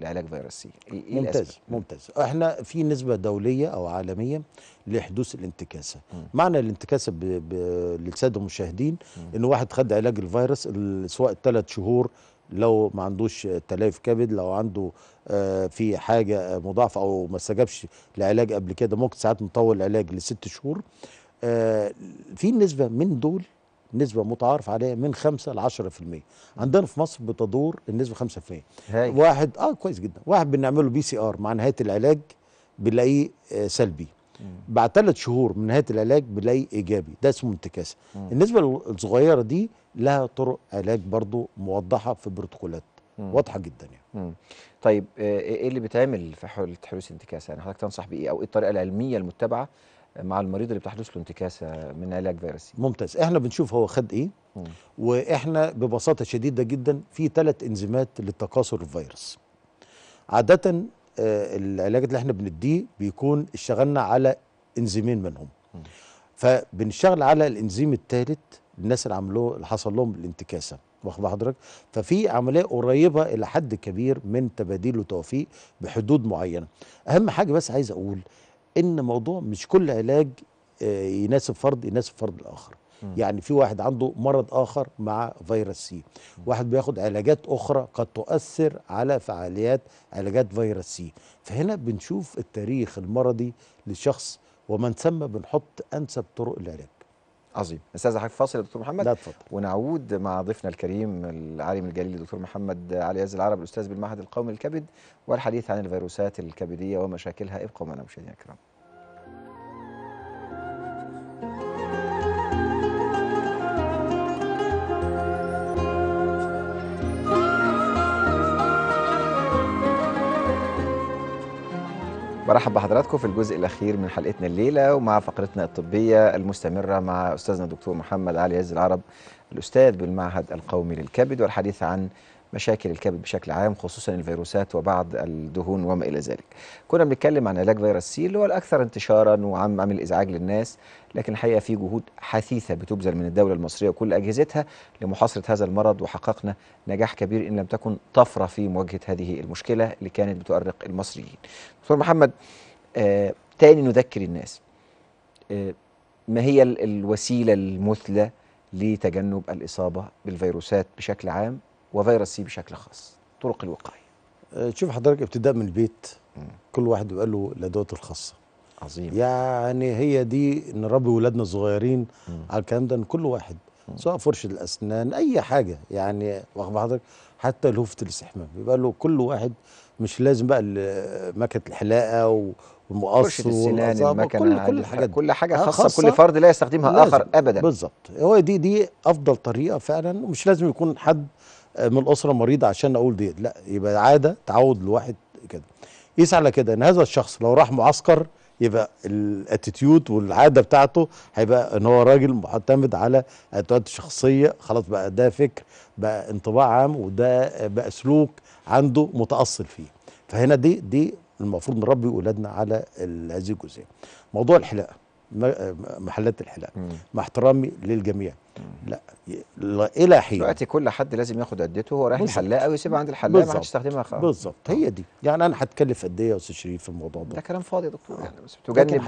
لعلاج فيروس سي إيه, إيه ممتاز الأسبب؟ ممتاز احنا في نسبه دوليه او عالميه لحدوث الانتكاسه م. معنى الانتكاسه ب... ب... للساده المشاهدين ان واحد خد علاج الفيروس سواء ثلاث شهور لو ما عندوش تليف كبد لو عنده آه، في حاجه مضاعفه او ما استجابش لعلاج قبل كده ممكن ساعات نطول العلاج لست شهور في نسبه من دول نسبة متعارف عليها من 5 ل 10% عندنا في مصر بتدور النسبة 5% هاي. واحد اه كويس جدا واحد بنعمله بي سي ار مع نهاية العلاج بنلاقيه آه سلبي مم. بعد ثلاث شهور من نهايه العلاج بنلاقي ايجابي ده اسمه انتكاسه النسبه الصغيره دي لها طرق علاج برضو موضحه في بروتوكولات واضحه جدا يعني مم. طيب آه، آه، ايه اللي بيتعمل في حاله حلول الانتكاسه يعني حضرتك تنصح بايه او ايه الطريقه العلميه المتبعه مع المريض اللي بتحدث له انتكاسه من علاج فيروسي ممتاز احنا بنشوف هو خد ايه مم. واحنا ببساطه شديده جدا في ثلاث انزيمات للتكاثر الفيروس عاده آه العلاج اللي احنا بنديه بيكون اشتغلنا على انزيمين منهم مم. فبنشتغل على الانزيم الثالث الناس اللي عملوه اللي حصل لهم الانتكاسه واخد حضرتك ففي عمليه قريبه الى حد كبير من تباديل وتوفيق بحدود معينه اهم حاجه بس عايز اقول ان موضوع مش كل علاج آه، يناسب فرد يناسب فرد الاخر يعني في واحد عنده مرض اخر مع فيروس سي واحد بياخد علاجات اخرى قد تؤثر على فعاليات علاجات فيروس سي فهنا بنشوف التاريخ المرضي للشخص ومن ثم بنحط انسب طرق العلاج عظيم استاذ حضرتك فاصل يا دكتور محمد لا تفضل ونعود مع ضيفنا الكريم العالم الجليل الدكتور محمد علي عز العرب الاستاذ بالمعهد القومي للكبد والحديث عن الفيروسات الكبديه ومشاكلها ابقوا معنا مشاهدينا الكرام برحب بحضراتكم في الجزء الاخير من حلقتنا الليله ومع فقرتنا الطبيه المستمره مع استاذنا الدكتور محمد علي عز العرب الاستاذ بالمعهد القومي للكبد والحديث عن مشاكل الكبد بشكل عام خصوصا الفيروسات وبعض الدهون وما الى ذلك. كنا بنتكلم عن علاج فيروس سي اللي هو الاكثر انتشارا وعم عامل ازعاج للناس لكن الحقيقه في جهود حثيثه بتبذل من الدوله المصريه وكل اجهزتها لمحاصره هذا المرض وحققنا نجاح كبير ان لم تكن طفره في مواجهه هذه المشكله اللي كانت بتؤرق المصريين. دكتور محمد آه تاني نذكر الناس آه ما هي الوسيله المثلى لتجنب الاصابه بالفيروسات بشكل عام وفيروس سي بشكل خاص طرق الوقايه آه، شوف حضرتك ابتداء من البيت كل واحد بيبقى له الادوات الخاصه عظيم يعني هي دي نربي ولادنا الصغيرين على الكلام ده ان كل واحد سواء فرشه الاسنان اي حاجه يعني واخد حضرتك حتى لهفه الاستحمام يبقى له كل واحد مش لازم بقى مكنه الحلاقه والمقص والمكنه المكنه كل, كل حاجه كل حاجه خاصه, خاصة كل فرد لا يستخدمها اخر ابدا بالظبط هو دي دي افضل طريقه فعلا ومش لازم يكون حد آه، من الاسره مريضه عشان اقول دي لا يبقى عاده تعود لواحد كده قيس على كده ان هذا الشخص لو راح معسكر يبقى الاتيتيود والعاده بتاعته هيبقى ان هو راجل معتمد على ادوات شخصيه خلاص بقى ده فكر بقى انطباع عام وده بقى سلوك عنده متاصل فيه فهنا دي دي المفروض نربي اولادنا على هذه الجزئيه موضوع الحلاقه آه، محلات الحلاقه مع احترامي للجميع لا الى حين دلوقتي كل حد لازم ياخد عدته هو رايح الحلاق او ويسيبها عند الحلاق ما حدش يستخدمها خالص بالظبط هي دي يعني انا هتكلف قد ايه يا استاذ شريف في الموضوع ده ده كلام فاضي يا دكتور آه. يعني بس بتجنب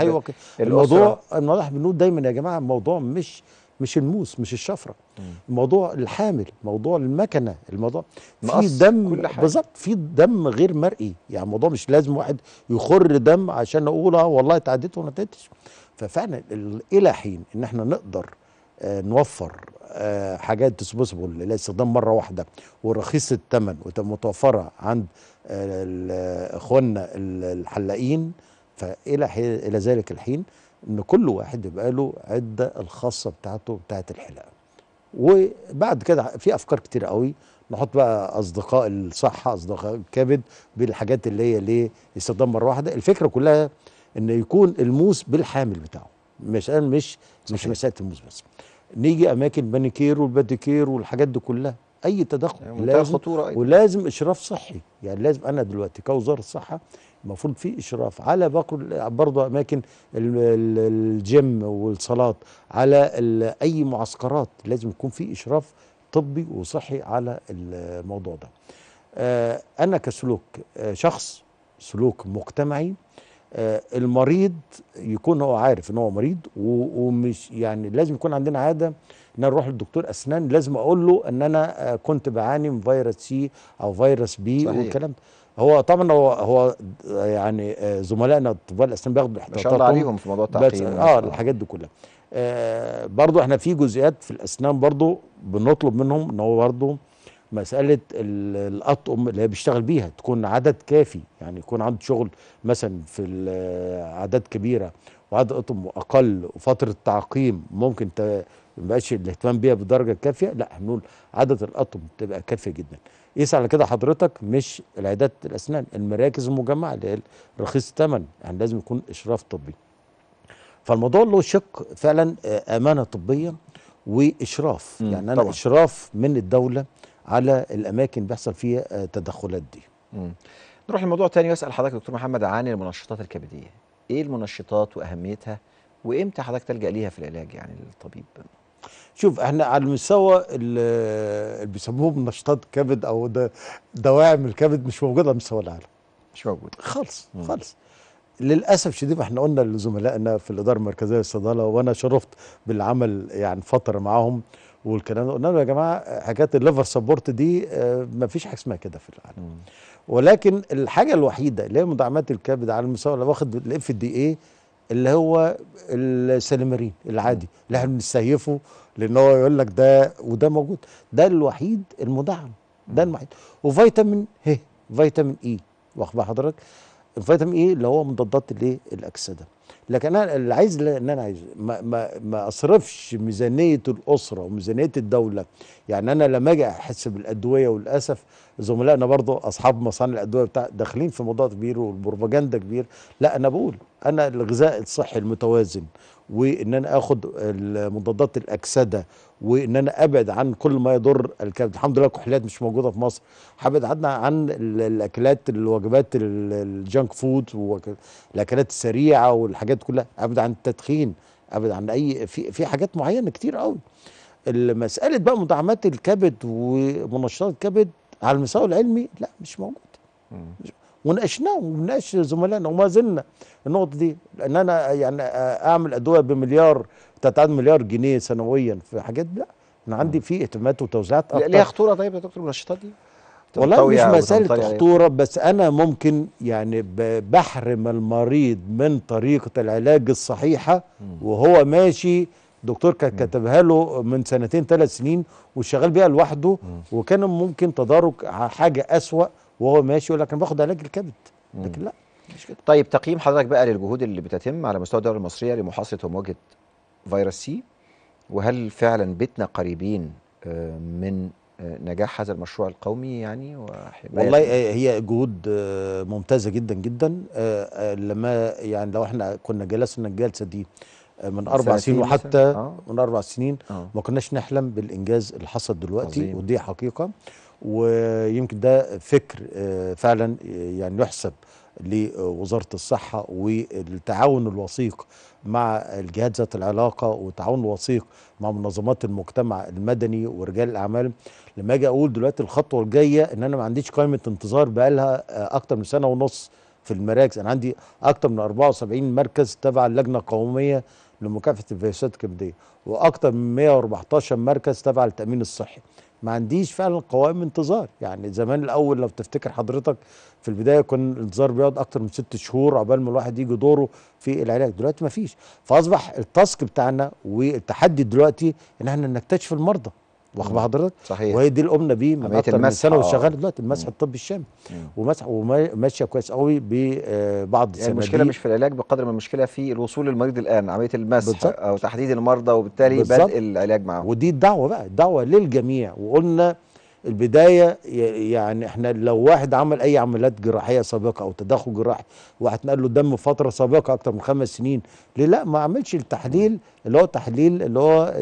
الموضوع الموضوع بنقول دايما يا جماعه الموضوع مش مش الموس مش الشفره مم. الموضوع الحامل موضوع المكنه الموضوع في دم بالظبط في دم غير مرئي يعني الموضوع مش لازم واحد يخر دم عشان اقول اه والله اتعديت وما اتعدتش ففعلا الى حين ان احنا نقدر آه، نوفر آه، حاجات ديسبوسبل للاستخدام مره واحده ورخيصه الثمن ومتوفره عند آه، اخواننا الحلاقين فالى الى ذلك الحين ان كل واحد يبقى له عده الخاصه بتاعته بتاعه الحلاقه وبعد كده في افكار كتير قوي نحط بقى اصدقاء الصحه اصدقاء الكبد بالحاجات اللي هي ليه استخدام مره واحده الفكره كلها ان يكون الموس بالحامل بتاعه مش مش مش مساله الموس بس نيجي اماكن بانيكير والباديكير والحاجات دي كلها اي تدخل يعني لازم خطورة أيضا. أيوة. ولازم اشراف صحي يعني لازم انا دلوقتي كوزاره الصحه المفروض في اشراف على برضه اماكن الجيم والصلاه على اي معسكرات لازم يكون في اشراف طبي وصحي على الموضوع ده آه، انا كسلوك آه، شخص سلوك مجتمعي آه، المريض يكون هو عارف ان هو مريض ومش يعني لازم يكون عندنا عاده ان انا اروح للدكتور اسنان لازم اقول له ان انا آه، كنت بعاني من فيروس سي او فيروس بي صحيح. والكلام ده هو طبعا هو هو آه، يعني زملائنا طباء الاسنان بياخدوا احتياطاتهم ما عليهم في موضوع التعقيم اه الحاجات دي كلها آه برضو احنا في جزئيات في الاسنان برضو بنطلب منهم ان هو برضو مساله الاطقم اللي هي بيشتغل بيها تكون عدد كافي يعني يكون عنده شغل مثلا في اعداد كبيره وعدد اطقم اقل وفتره تعقيم ممكن مبقاش الاهتمام بيها بالدرجه الكافيه لا هنقول عدد الاطقم تبقى كافيه جدا قيس على كده حضرتك مش العيادات الاسنان المراكز المجمعه اللي هي رخيص الثمن يعني لازم يكون اشراف طبي فالموضوع له شق فعلا آه، امانه طبيه واشراف يعني انا طبعا. اشراف من الدوله على الاماكن بيحصل فيها آه، تدخلات دي مم. نروح لموضوع تاني واسال حضرتك دكتور محمد عن المنشطات الكبديه ايه المنشطات واهميتها وامتى حضرتك تلجا ليها في العلاج يعني الطبيب شوف احنا على المستوى اللي بيسموه منشطات كبد او دواعم الكبد مش موجوده على مستوى العالم مش موجوده خالص خالص للاسف شديد احنا قلنا لزملائنا في الاداره المركزيه للصيدله وانا شرفت بالعمل يعني فتره معاهم والكلام ده قلنا له يا جماعه حكايه الليفر سبورت دي آه، ما فيش حاجه اسمها كده في العالم ولكن الحاجه الوحيده اللي هي مدعمات الكبد على المستوى اللي واخد الاف دي اي اللي هو السلمرين العادي اللي احنا بنستهيفه لان هو يقول لك ده وده موجود ده الوحيد المدعم ده الوحيد وفيتامين ه فيتامين اي e. واخد بال حضرتك فيتامين اي e اللي هو مضادات الايه الاكسده لكن انا اللي عايز ان انا عايزه ما, ما, ما اصرفش ميزانيه الاسره وميزانيه الدوله يعني انا لما اجي احس بالادويه وللاسف زملائنا برضو اصحاب مصانع الادويه بتاع داخلين في موضوع كبير والبروباجندا كبير لا انا بقول انا الغذاء الصحي المتوازن وان انا اخد مضادات الاكسده وان انا ابعد عن كل ما يضر الكبد الحمد لله الكحوليات مش موجوده في مصر حابب عدنا عن الاكلات الوجبات الجانك فود والاكلات السريعه والحاجات كلها ابعد عن التدخين ابعد عن اي في في حاجات معينه كتير قوي المساله بقى مدعمات الكبد ومنشطات الكبد على المستوى العلمي لا مش موجود وناقشناه ونناقش زملائنا وما زلنا النقطه دي لان انا يعني اعمل ادويه بمليار تتعاد مليار جنيه سنويا في حاجات لا انا عندي في اهتمامات وتوزيعات اكتر ليها خطوره طيب يا دكتور المنشطات دي؟ والله مش مساله خطوره بس انا ممكن يعني بحرم المريض من طريقه العلاج الصحيحه وهو ماشي دكتور كان كتبها له من سنتين ثلاث سنين وشغال بيها لوحده وكان ممكن تدارك حاجه اسوا وهو ماشي يقول لك انا باخد علاج الكبد لكن لا مش كده طيب تقييم حضرتك بقى للجهود اللي بتتم على مستوى الدوله المصريه لمحاصره ومواجهه فيروس سي وهل فعلا بيتنا قريبين آه، من آه، نجاح هذا المشروع القومي يعني والله آه، هي جهود ممتازه جدا جدا لما يعني لو احنا كنا جلسنا الجلسه دي من اربع سنين وحتى آه. من اربع سنين آه. ما كناش نحلم بالانجاز اللي حصل دلوقتي عظيم. ودي حقيقه ويمكن ده فكر آه، فعلا آه، يعني يحسب لوزاره الصحه والتعاون الوثيق مع الجهات ذات العلاقه والتعاون الوثيق مع منظمات المجتمع المدني ورجال الاعمال لما اجي اقول دلوقتي الخطوه الجايه ان انا ما عنديش قائمه انتظار بقالها آه، اكتر من سنه ونص في المراكز انا عندي اكتر من 74 مركز تبع اللجنه القوميه لمكافحه الفيروسات الكبديه واكثر من 114 مركز تبع التامين الصحي ما عنديش فعلا قوائم انتظار يعني زمان الاول لو تفتكر حضرتك في البدايه كان الانتظار بيقعد اكتر من ست شهور عقبال ما الواحد يجي دوره في العلاج دلوقتي ما فيش فاصبح التاسك بتاعنا والتحدي دلوقتي ان احنا نكتشف المرضى واخد حضرتك صحيح وهي دي اللي قمنا بيه من اكتر من سنه آه. وشغال دلوقتي المسح الطبي الشامل ومسح وماشيه كويس قوي ببعض آه، يعني المشكله مش في العلاج بقدر ما المشكله في الوصول للمريض الان عمليه المسح بالزبط. او تحديد المرضى وبالتالي بدء العلاج معاهم ودي الدعوه بقى الدعوه للجميع وقلنا البداية يعني احنا لو واحد عمل أي عمليات جراحية سابقة أو تدخل جراحي واحد نقل له دم فترة سابقة أكتر من خمس سنين ليه لا ما عملش التحليل اللي هو تحليل اللي هو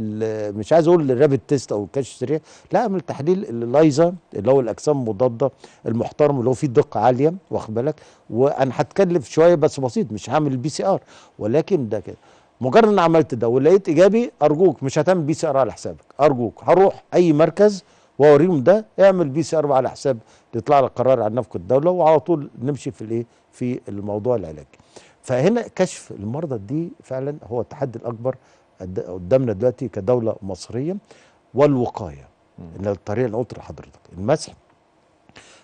مش عايز أقول الرابد تيست أو الكشف السريع لا عمل تحليل اللايزا اللي هو الأجسام المضادة المحترم اللي هو فيه دقة عالية واخد بالك وأنا هتكلف شوية بس بسيط مش هعمل البي سي آر ولكن ده كده مجرد ان عملت ده ولقيت ايجابي ارجوك مش هتعمل بي سي ار على حسابك ارجوك هروح اي مركز واوريهم ده اعمل بي سي ار على حساب يطلع لك قرار عن نفقه الدوله وعلى طول نمشي في الايه في الموضوع العلاجي فهنا كشف المرضى دي فعلا هو التحدي الاكبر قدامنا دلوقتي كدوله مصريه والوقايه ان الطريقه اللي قلت لحضرتك المسح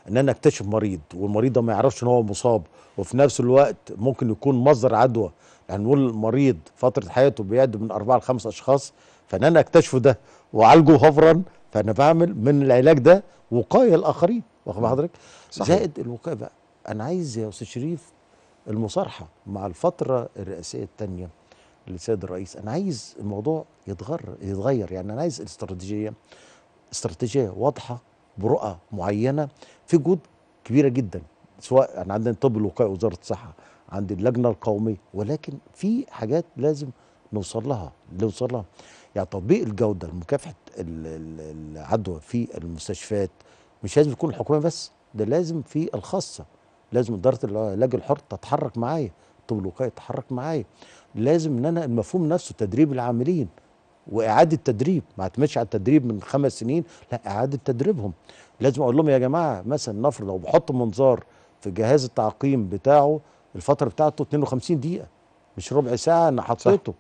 ان انا اكتشف مريض والمريض ده ما يعرفش ان هو مصاب وفي نفس الوقت ممكن يكون مصدر عدوى هنقول يعني المريض فتره حياته بيعد من اربعه لخمس اشخاص فان انا اكتشفه ده واعالجه هفرا فانا بعمل من العلاج ده وقايه الاخرين واخد حضرتك زائد الوقايه بقى انا عايز يا استاذ شريف المصارحه مع الفتره الرئاسيه الثانيه للسيد الرئيس انا عايز الموضوع يتغير يتغير يعني انا عايز استراتيجيه استراتيجيه واضحه برؤى معينه في جهود كبيره جدا سواء انا عندنا طب الوقايه وزاره الصحه عند اللجنه القوميه ولكن في حاجات لازم نوصل لها نوصل لها يعني تطبيق الجوده لمكافحه العدوى في المستشفيات مش لازم تكون الحكوميه بس ده لازم في الخاصه لازم اداره العلاج الحر تتحرك معايا الطب الوقائي يتحرك معايا لازم ان انا المفهوم نفسه تدريب العاملين واعاده تدريب ما اعتمدش على التدريب من خمس سنين لا اعاده تدريبهم لازم اقول لهم يا جماعه مثلا نفرض لو بحط منظار في جهاز التعقيم بتاعه الفتره بتاعته 52 دقيقه مش ربع ساعه انا حطيته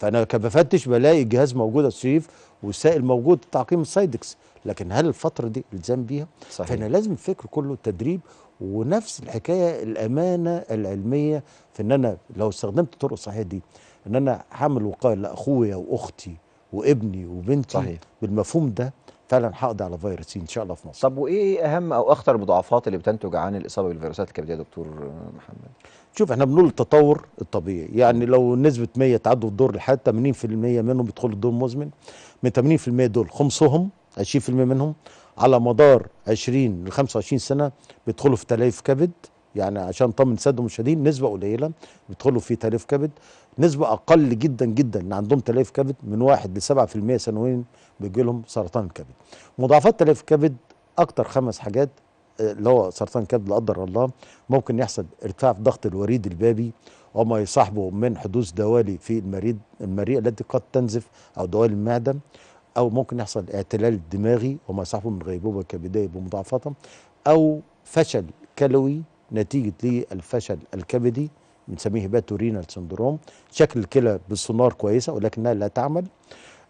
فانا بفتش بلاقي الجهاز موجود السيف والسائل موجود تعقيم السايدكس لكن هل الفتره دي الزام بيها صحيح. فانا لازم الفكر كله تدريب ونفس الحكايه الامانه العلميه في ان انا لو استخدمت الطرق الصحيحه دي ان انا هعمل وقايه لاخويا واختي وابني وبنتي صحيح. بالمفهوم ده فعلا هقضي على فيروس ان شاء الله في مصر. طب وايه اهم او اخطر المضاعفات اللي بتنتج عن الاصابه بالفيروسات الكبديه يا دكتور محمد؟ شوف احنا بنقول التطور الطبيعي يعني لو نسبه 100 تعدوا الدور لحد 80% منهم بيدخلوا الدور مزمن من 80% دول خمسهم 20% منهم على مدار 20 ل 25 سنه بيدخلوا في تلايف كبد يعني عشان طمن الساده المشاهدين نسبه قليله بيدخلوا في تلايف كبد نسبه اقل جدا جدا اللي عندهم تلايف كبد من 1 ل 7% سنويا بيجي لهم سرطان الكبد مضاعفات تلايف الكبد اكتر خمس حاجات اللي هو سرطان الكبد لا قدر الله ممكن يحصل ارتفاع في ضغط الوريد البابي وما يصاحبه من حدوث دوالي في المريض المريء التي قد تنزف او دوالي المعده او ممكن يحصل اعتلال دماغي وما يصاحبه من غيبوبه كبديه بمضاعفات او فشل كلوي نتيجه للفشل الكبدي بنسميه باتورينال سندروم شكل الكلى بالسونار كويسه ولكنها لا تعمل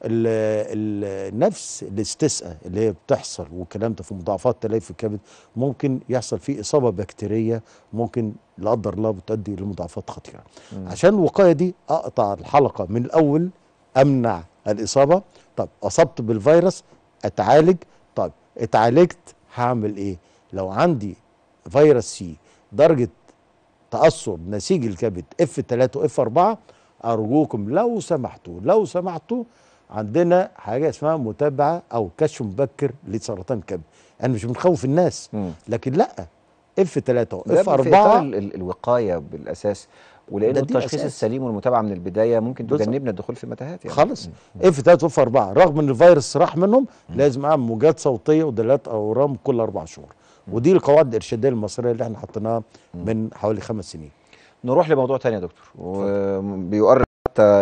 النفس الاستسقاء اللي هي بتحصل والكلام ده في مضاعفات تليف الكبد ممكن يحصل فيه اصابه بكتيريه ممكن لا قدر الله بتؤدي لمضاعفات خطيره مم. عشان الوقايه دي اقطع الحلقه من الاول امنع الاصابه طب اصبت بالفيروس اتعالج طب اتعالجت هعمل ايه لو عندي فيروس سي درجه تاثر نسيج الكبد اف 3 واف 4 ارجوكم لو سمحتوا لو سمحتوا عندنا حاجه اسمها متابعه او كشف مبكر لسرطان الكبد انا يعني مش بنخوف الناس لكن لا اف 3 اف 4 الوقايه بالاساس ولان التشخيص السليم والمتابعه من البدايه ممكن تجنبنا الدخول في متاهات يعني خلاص اف 3 اف 4 رغم ان الفيروس راح منهم مم. لازم اعمل موجات صوتيه ودلالات اورام كل اربع شهور مم. ودي القواعد الارشاديه المصريه اللي احنا حطيناها من حوالي خمس سنين نروح لموضوع تاني يا دكتور وبيقرب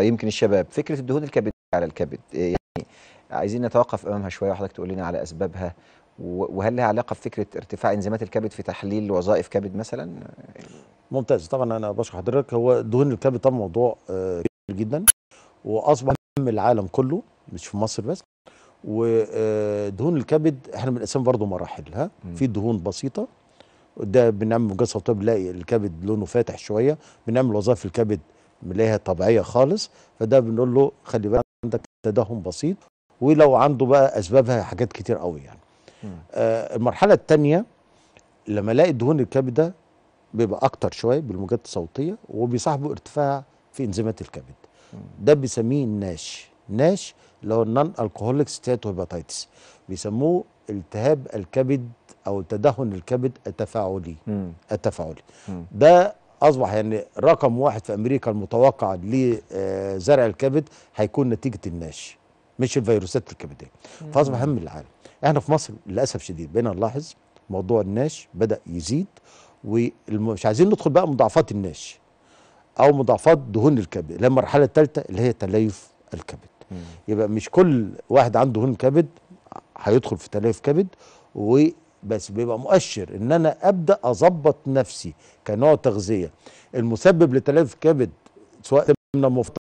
يمكن الشباب فكره الدهون الكبد على الكبد إيه يعني عايزين نتوقف امامها شويه وحضرتك تقول لنا على اسبابها وهل لها علاقه بفكره ارتفاع انزيمات الكبد في تحليل وظائف كبد مثلا ممتاز طبعا انا بشكر حضرتك هو دهون الكبد طبعا موضوع كبير آه، جدا واصبح مهم العالم كله مش في مصر بس ودهون آه، الكبد احنا بنقسمها برضه مراحل ها في دهون بسيطه ده بنعمل مجلس صوتيه بنلاقي الكبد لونه فاتح شويه بنعمل وظائف الكبد ملاها طبيعيه خالص فده بنقول له خلي بالك عندك تدهم بسيط ولو عنده بقى اسبابها حاجات كتير قوي يعني آه المرحله الثانيه لما الاقي الكبد الكبده بيبقى اكتر شويه بالموجات الصوتيه وبيصاحبه ارتفاع في انزيمات الكبد ده بيسميه الناش ناش اللي هو النون الكحوليك ستيت هيباتيتس بيسموه التهاب الكبد او تدهن الكبد التفاعلي التفاعلي ده اصبح يعني رقم واحد في امريكا المتوقع لزرع الكبد هيكون نتيجه الناش مش الفيروسات الكبديه فاصبح هم العالم احنا في مصر للاسف شديد بقينا نلاحظ موضوع الناش بدا يزيد ومش عايزين ندخل بقى مضاعفات الناش او مضاعفات دهون الكبد المرحله الثالثه اللي هي تليف الكبد مم. يبقى مش كل واحد عنده دهون كبد هيدخل في تليف كبد و بس بيبقى مؤشر ان انا ابدا اظبط نفسي كنوع تغذيه المسبب لتلف كبد سواء تمنى مفطره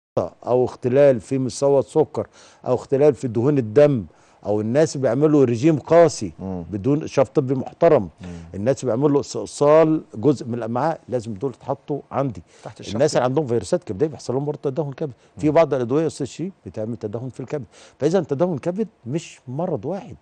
او اختلال في مستوى السكر او اختلال في دهون الدم او الناس بيعملوا رجيم قاسي مم. بدون اشراف طبي محترم مم. الناس بيعملوا استئصال جزء من الامعاء لازم دول يتحطوا عندي تحت الشخص. الناس اللي عندهم فيروسات كبد بيحصل لهم برضه تدهن كبد في بعض الادويه استاذ شيء بتعمل تدهن في الكبد فاذا تدهن الكبد مش مرض واحد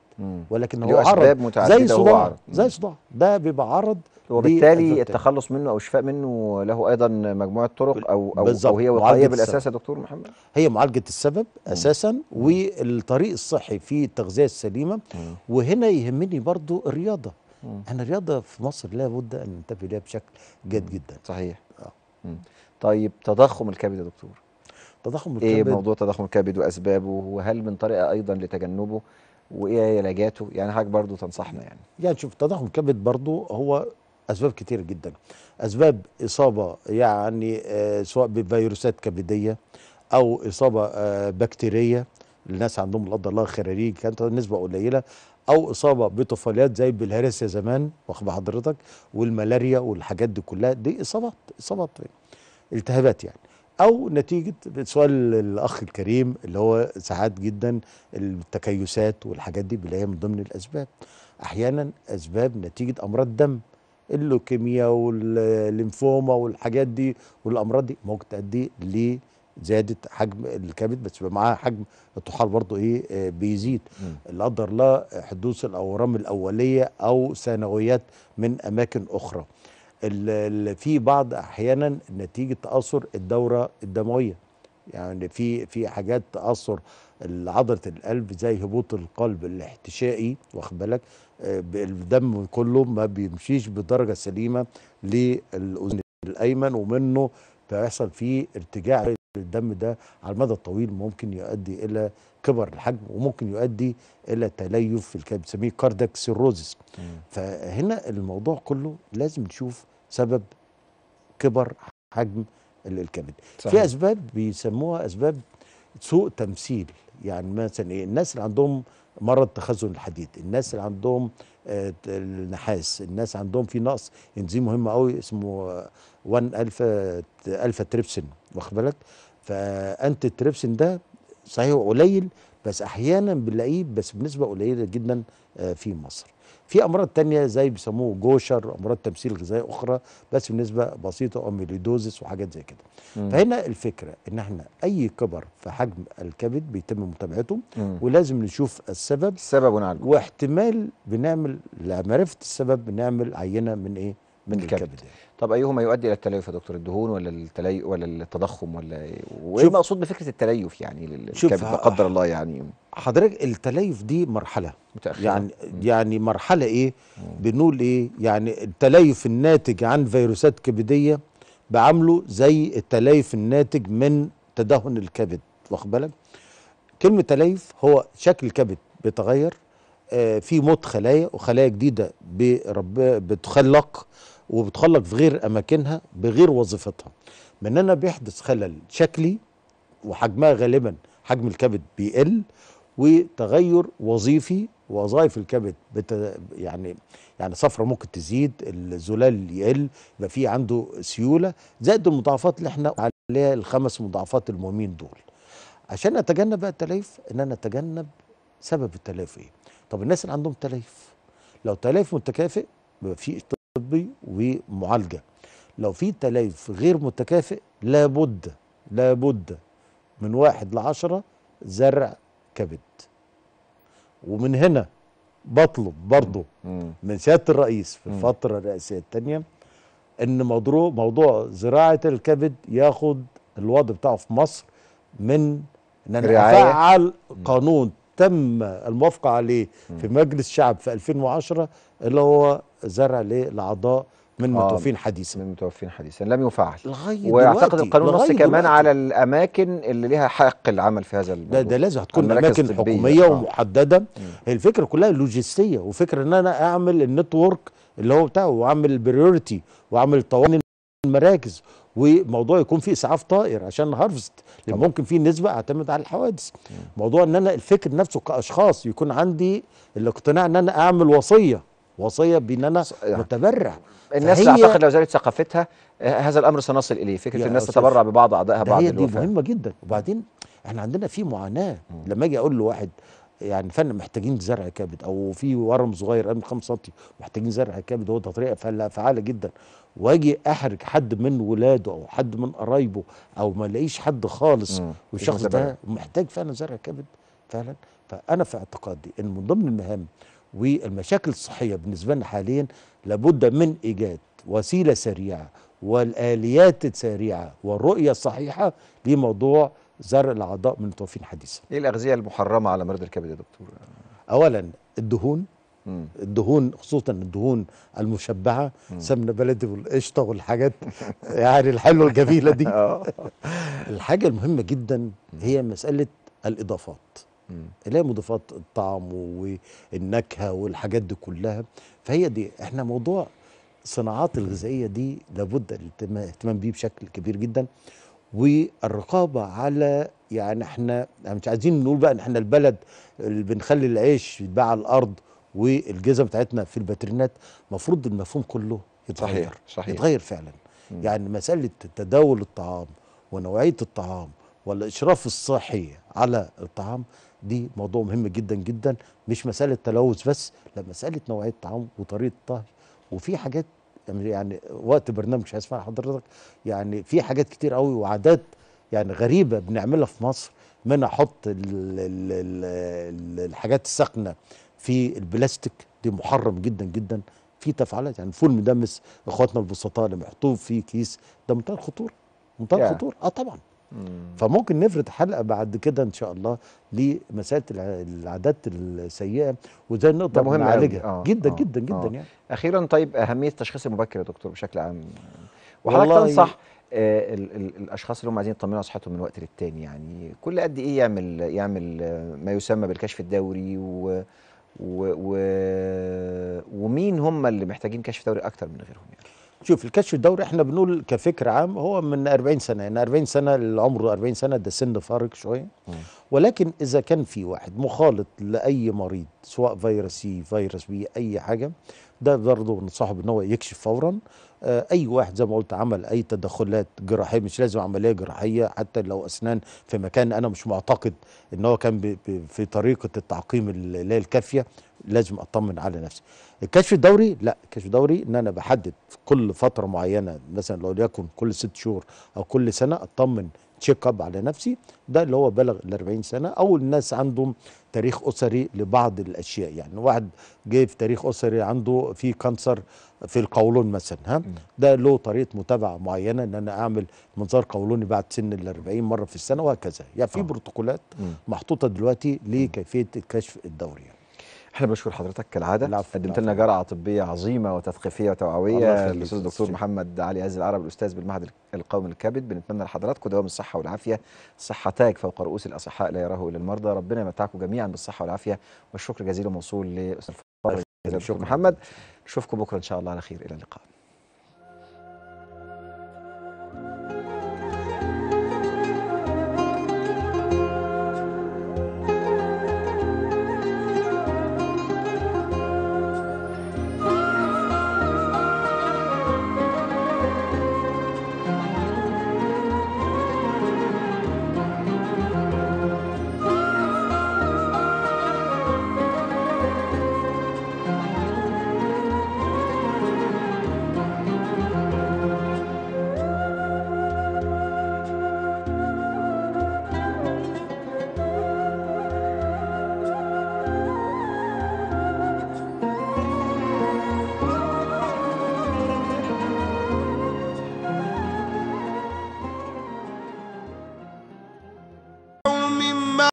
ولكن هو عرض زي صداع زي صداع ده بيبقى عرض وبالتالي التخلص منه او الشفاء منه له ايضا مجموعه طرق او او, أو هي وقائيه بالاساس يا دكتور محمد هي معالجه السبب اساسا مم. والطريق الصحي في التغذيه السليمه مم. وهنا يهمني برضو الرياضه مم. انا الرياضه في مصر لابد ان ننتبه لها بشكل جيد جدا صحيح آه. طيب تضخم الكبد يا دكتور تضخم إيه الكبد ايه موضوع تضخم الكبد واسبابه وهل من طريقه ايضا لتجنبه وايه علاجاته يعني حضرتك برضو تنصحنا يعني يعني شوف تضخم الكبد برضو هو اسباب كتير جدا اسباب اصابه يعني آه، سواء بفيروسات كبديه او اصابه آه، بكتيريه الناس عندهم لا قدر الله خراريج كانت نسبه قليله او اصابه بطفيليات زي يا زمان واخد حضرتك والملاريا والحاجات دي كلها دي اصابات اصابات التهابات يعني او نتيجه سؤال الاخ الكريم اللي هو ساعات جدا التكيسات والحاجات دي بنلاقيها من ضمن الاسباب احيانا اسباب نتيجه امراض دم اللوكيميا والليمفوما والحاجات دي والامراض دي ممكن تؤدي ل حجم الكبد بس معاها حجم الطحال برضه ايه آه، بيزيد لا قدر الله حدوث الاورام الاوليه او ثانويات من اماكن اخرى في بعض احيانا نتيجه تاثر الدوره الدمويه يعني في في حاجات تاثر عضله القلب زي هبوط القلب الاحتشائي واخد بالك آه، الدم كله ما بيمشيش بدرجه سليمه للاذن الايمن ومنه بيحصل فيه ارتجاع الدم ده على المدى الطويل ممكن يؤدي الى كبر الحجم وممكن يؤدي الى تليف في الكبد بنسميه كاردك سيروزس فهنا الموضوع كله لازم نشوف سبب كبر حجم الكبد صحيح. في اسباب بيسموها اسباب سوء تمثيل يعني مثلا ايه الناس اللي عندهم مرض تخزن الحديد الناس اللي عندهم آه النحاس الناس عندهم في نقص انزيم مهم قوي اسمه 1 الفا الفا تريبسين واخد بالك فانت تريبسين ده صحيح قليل بس احيانا بنلاقيه بس بنسبه قليله جدا آه، في مصر في امراض تانية زي بيسموه جوشر امراض تمثيل غذائي اخرى بس بنسبه بسيطه اميليدوزس وحاجات زي كده فهنا الفكره ان احنا اي كبر في حجم الكبد بيتم متابعته مم. ولازم نشوف السبب السبب ونعالجه واحتمال بنعمل لمعرفه السبب بنعمل عينه من ايه من الكبد, الكبد. يعني. طب ايهما يؤدي الى التليف يا دكتور الدهون ولا التلي ولا التضخم ولا إيه؟ وايه المقصود بفكره التليف يعني لا قدر الله يعني حضرتك التليف دي مرحله متأخرة. يعني م. يعني مرحله ايه بنقول ايه يعني التليف الناتج عن فيروسات كبديه بعامله زي التليف الناتج من تدهن الكبد واخد بالك كلمه تليف هو شكل الكبد بيتغير آه في موت خلايا وخلايا جديده بتخلق وبتخلق في غير اماكنها بغير وظيفتها من هنا بيحدث خلل شكلي وحجمها غالبا حجم الكبد بيقل وتغير وظيفي وظائف الكبد بت يعني يعني صفرة ممكن تزيد الزلال يقل يبقى في عنده سيوله زائد المضاعفات اللي احنا عليها الخمس مضاعفات المهمين دول عشان اتجنب بقى التليف ان انا اتجنب سبب التليف ايه طب الناس اللي عندهم تليف لو تليف متكافئ بيبقى في طبي ومعالجه لو في تليف غير متكافئ لابد لابد من واحد لعشرة زرع كبد ومن هنا بطلب برضه من سياده الرئيس في الفتره الرئاسيه الثانيه ان موضوع موضوع زراعه الكبد ياخد الوضع بتاعه في مصر من ان نفعل قانون تم الموافقه عليه في مجلس شعب في 2010 اللي هو زرع للاعضاء من آه، متوفين حديثا من متوفين حديثا لم يفعل لغايه واعتقد القانون نص كمان دلوقتي. على الاماكن اللي ليها حق العمل في هذا الموضوع ده, ده لازم هتكون اماكن حكوميه آه. ومحدده هي الفكره كلها لوجستيه وفكره ان انا اعمل النتورك اللي هو بتاعه واعمل البريورتي واعمل طواني المراكز وموضوع يكون فيه اسعاف طائر عشان هارفست لان ممكن فيه نسبه اعتمد على الحوادث موضوع ان انا الفكر نفسه كاشخاص يكون عندي الاقتناع ان انا اعمل وصيه وصيه بان انا يعني متبرع الناس اعتقد لو زادت ثقافتها آه، هذا الامر سنصل اليه فكره الناس تتبرع ببعض اعضائها بعد هي دي مهمه جدا وبعدين احنا عندنا في معاناه لما اجي اقول لواحد يعني فن محتاجين زرع كبد او في ورم صغير قبل 5 سم محتاجين زرع كبد هو تطريقه فعاله جدا واجي احرج حد من ولاده او حد من قرايبه او ما الاقيش حد خالص والشخص ده محتاج فعلا زرع كبد فعلا فانا في اعتقادي ان من ضمن المهام والمشاكل الصحيه بالنسبه لنا حاليا لابد من ايجاد وسيله سريعه والاليات السريعه والرؤيه الصحيحه لموضوع زرع الاعضاء من المتوفين حديثا. ايه الاغذيه المحرمه على مرضى الكبد يا دكتور؟ اولا الدهون الدهون خصوصا الدهون المشبعه سمنه بلدي والقشطه والحاجات يعني الحلوه الجميله دي آه. الحاجه المهمه جدا هي مساله الاضافات اللي هي مضافات الطعم والنكهه والحاجات دي كلها فهي دي احنا موضوع الصناعات الغذائيه دي لابد الاهتمام بيه بشكل كبير جدا والرقابه على يعني احنا يعني مش عايزين نقول بقى ان احنا البلد اللي بنخلي العيش يتباع على الارض والجيزه بتاعتنا في الباترينات المفروض المفهوم كله يتغير صحيح صحيح يتغير فعلا م. يعني مساله تداول الطعام ونوعيه الطعام والاشراف الصحي على الطعام دي موضوع مهم جدا جدا مش مساله تلوث بس لا مساله نوعيه الطعام وطريقه الطهي وفي حاجات يعني وقت برنامج مش هسمع حضرتك يعني في حاجات كتير قوي وعادات يعني غريبه بنعملها في مصر من احط الحاجات الساخنه في البلاستيك دي محرم جدا جدا في تفعيلات يعني فول مدمس اخواتنا البسطاء اللي محطوط فيه كيس ده منتهى الخطوره منتهى الخطوره اه طبعا فممكن نفرد حلقه بعد كده ان شاء الله لمساله العادات السيئه وازاي نقدر نعالجها آه جدا أوه. جدا جدا آه. يعني اخيرا طيب اهميه التشخيص المبكر يا دكتور بشكل عام وحضرتك تنصح آه، الاشخاص اللي هم عايزين يطمنوا على صحتهم من وقت للتاني يعني كل قد ايه يعمل يعمل آه، ما يسمى بالكشف الدوري و و... و... ومين هم اللي محتاجين كشف دوري اكتر من غيرهم يعني شوف الكشف الدوري احنا بنقول كفكر عام هو من 40 سنه يعني 40 سنه اللي عمره 40 سنه ده سن فارق شويه ولكن اذا كان في واحد مخالط لاي مريض سواء فيروسي فيروس بي اي حاجه ده برضه بنصحه ان هو يكشف فورا آه، اي واحد زي ما قلت عمل اي تدخلات جراحيه مش لازم عمليه جراحيه حتى لو اسنان في مكان انا مش معتقد ان هو كان في طريقه التعقيم اللي هي الكافيه لازم اطمن على نفسي الكشف الدوري لا الكشف الدوري ان انا بحدد كل فتره معينه مثلا لو ليكن كل ست شهور او كل سنه اطمن تشيك اب على نفسي ده اللي هو بلغ ال 40 سنه او الناس عندهم تاريخ اسري لبعض الاشياء يعني واحد جه في تاريخ اسري عنده في كانسر في القولون مثلا ها ده له طريقه متابعه معينه ان انا اعمل منظار قولوني بعد سن ال 40 مره في السنه وهكذا يعني في آه. بروتوكولات محطوطه دلوقتي لكيفيه الكشف الدوري احنا بنشكر حضرتك كالعاده قدمت لنا جرعه طبيه عظيمه وتثقيفيه وتوعويه الاستاذ الدكتور محمد علي عز العرب الاستاذ بالمعهد القومي للكبد بنتمنى لحضراتكم دوام الصحه والعافيه صحه تاج فوق رؤوس الاصحاء لا يراه الا المرضى ربنا يمتعكم جميعا بالصحه والعافيه والشكر جزيل موصول للاستاذ الدكتور محمد نشوفكم بكره ان شاء الله على خير الى اللقاء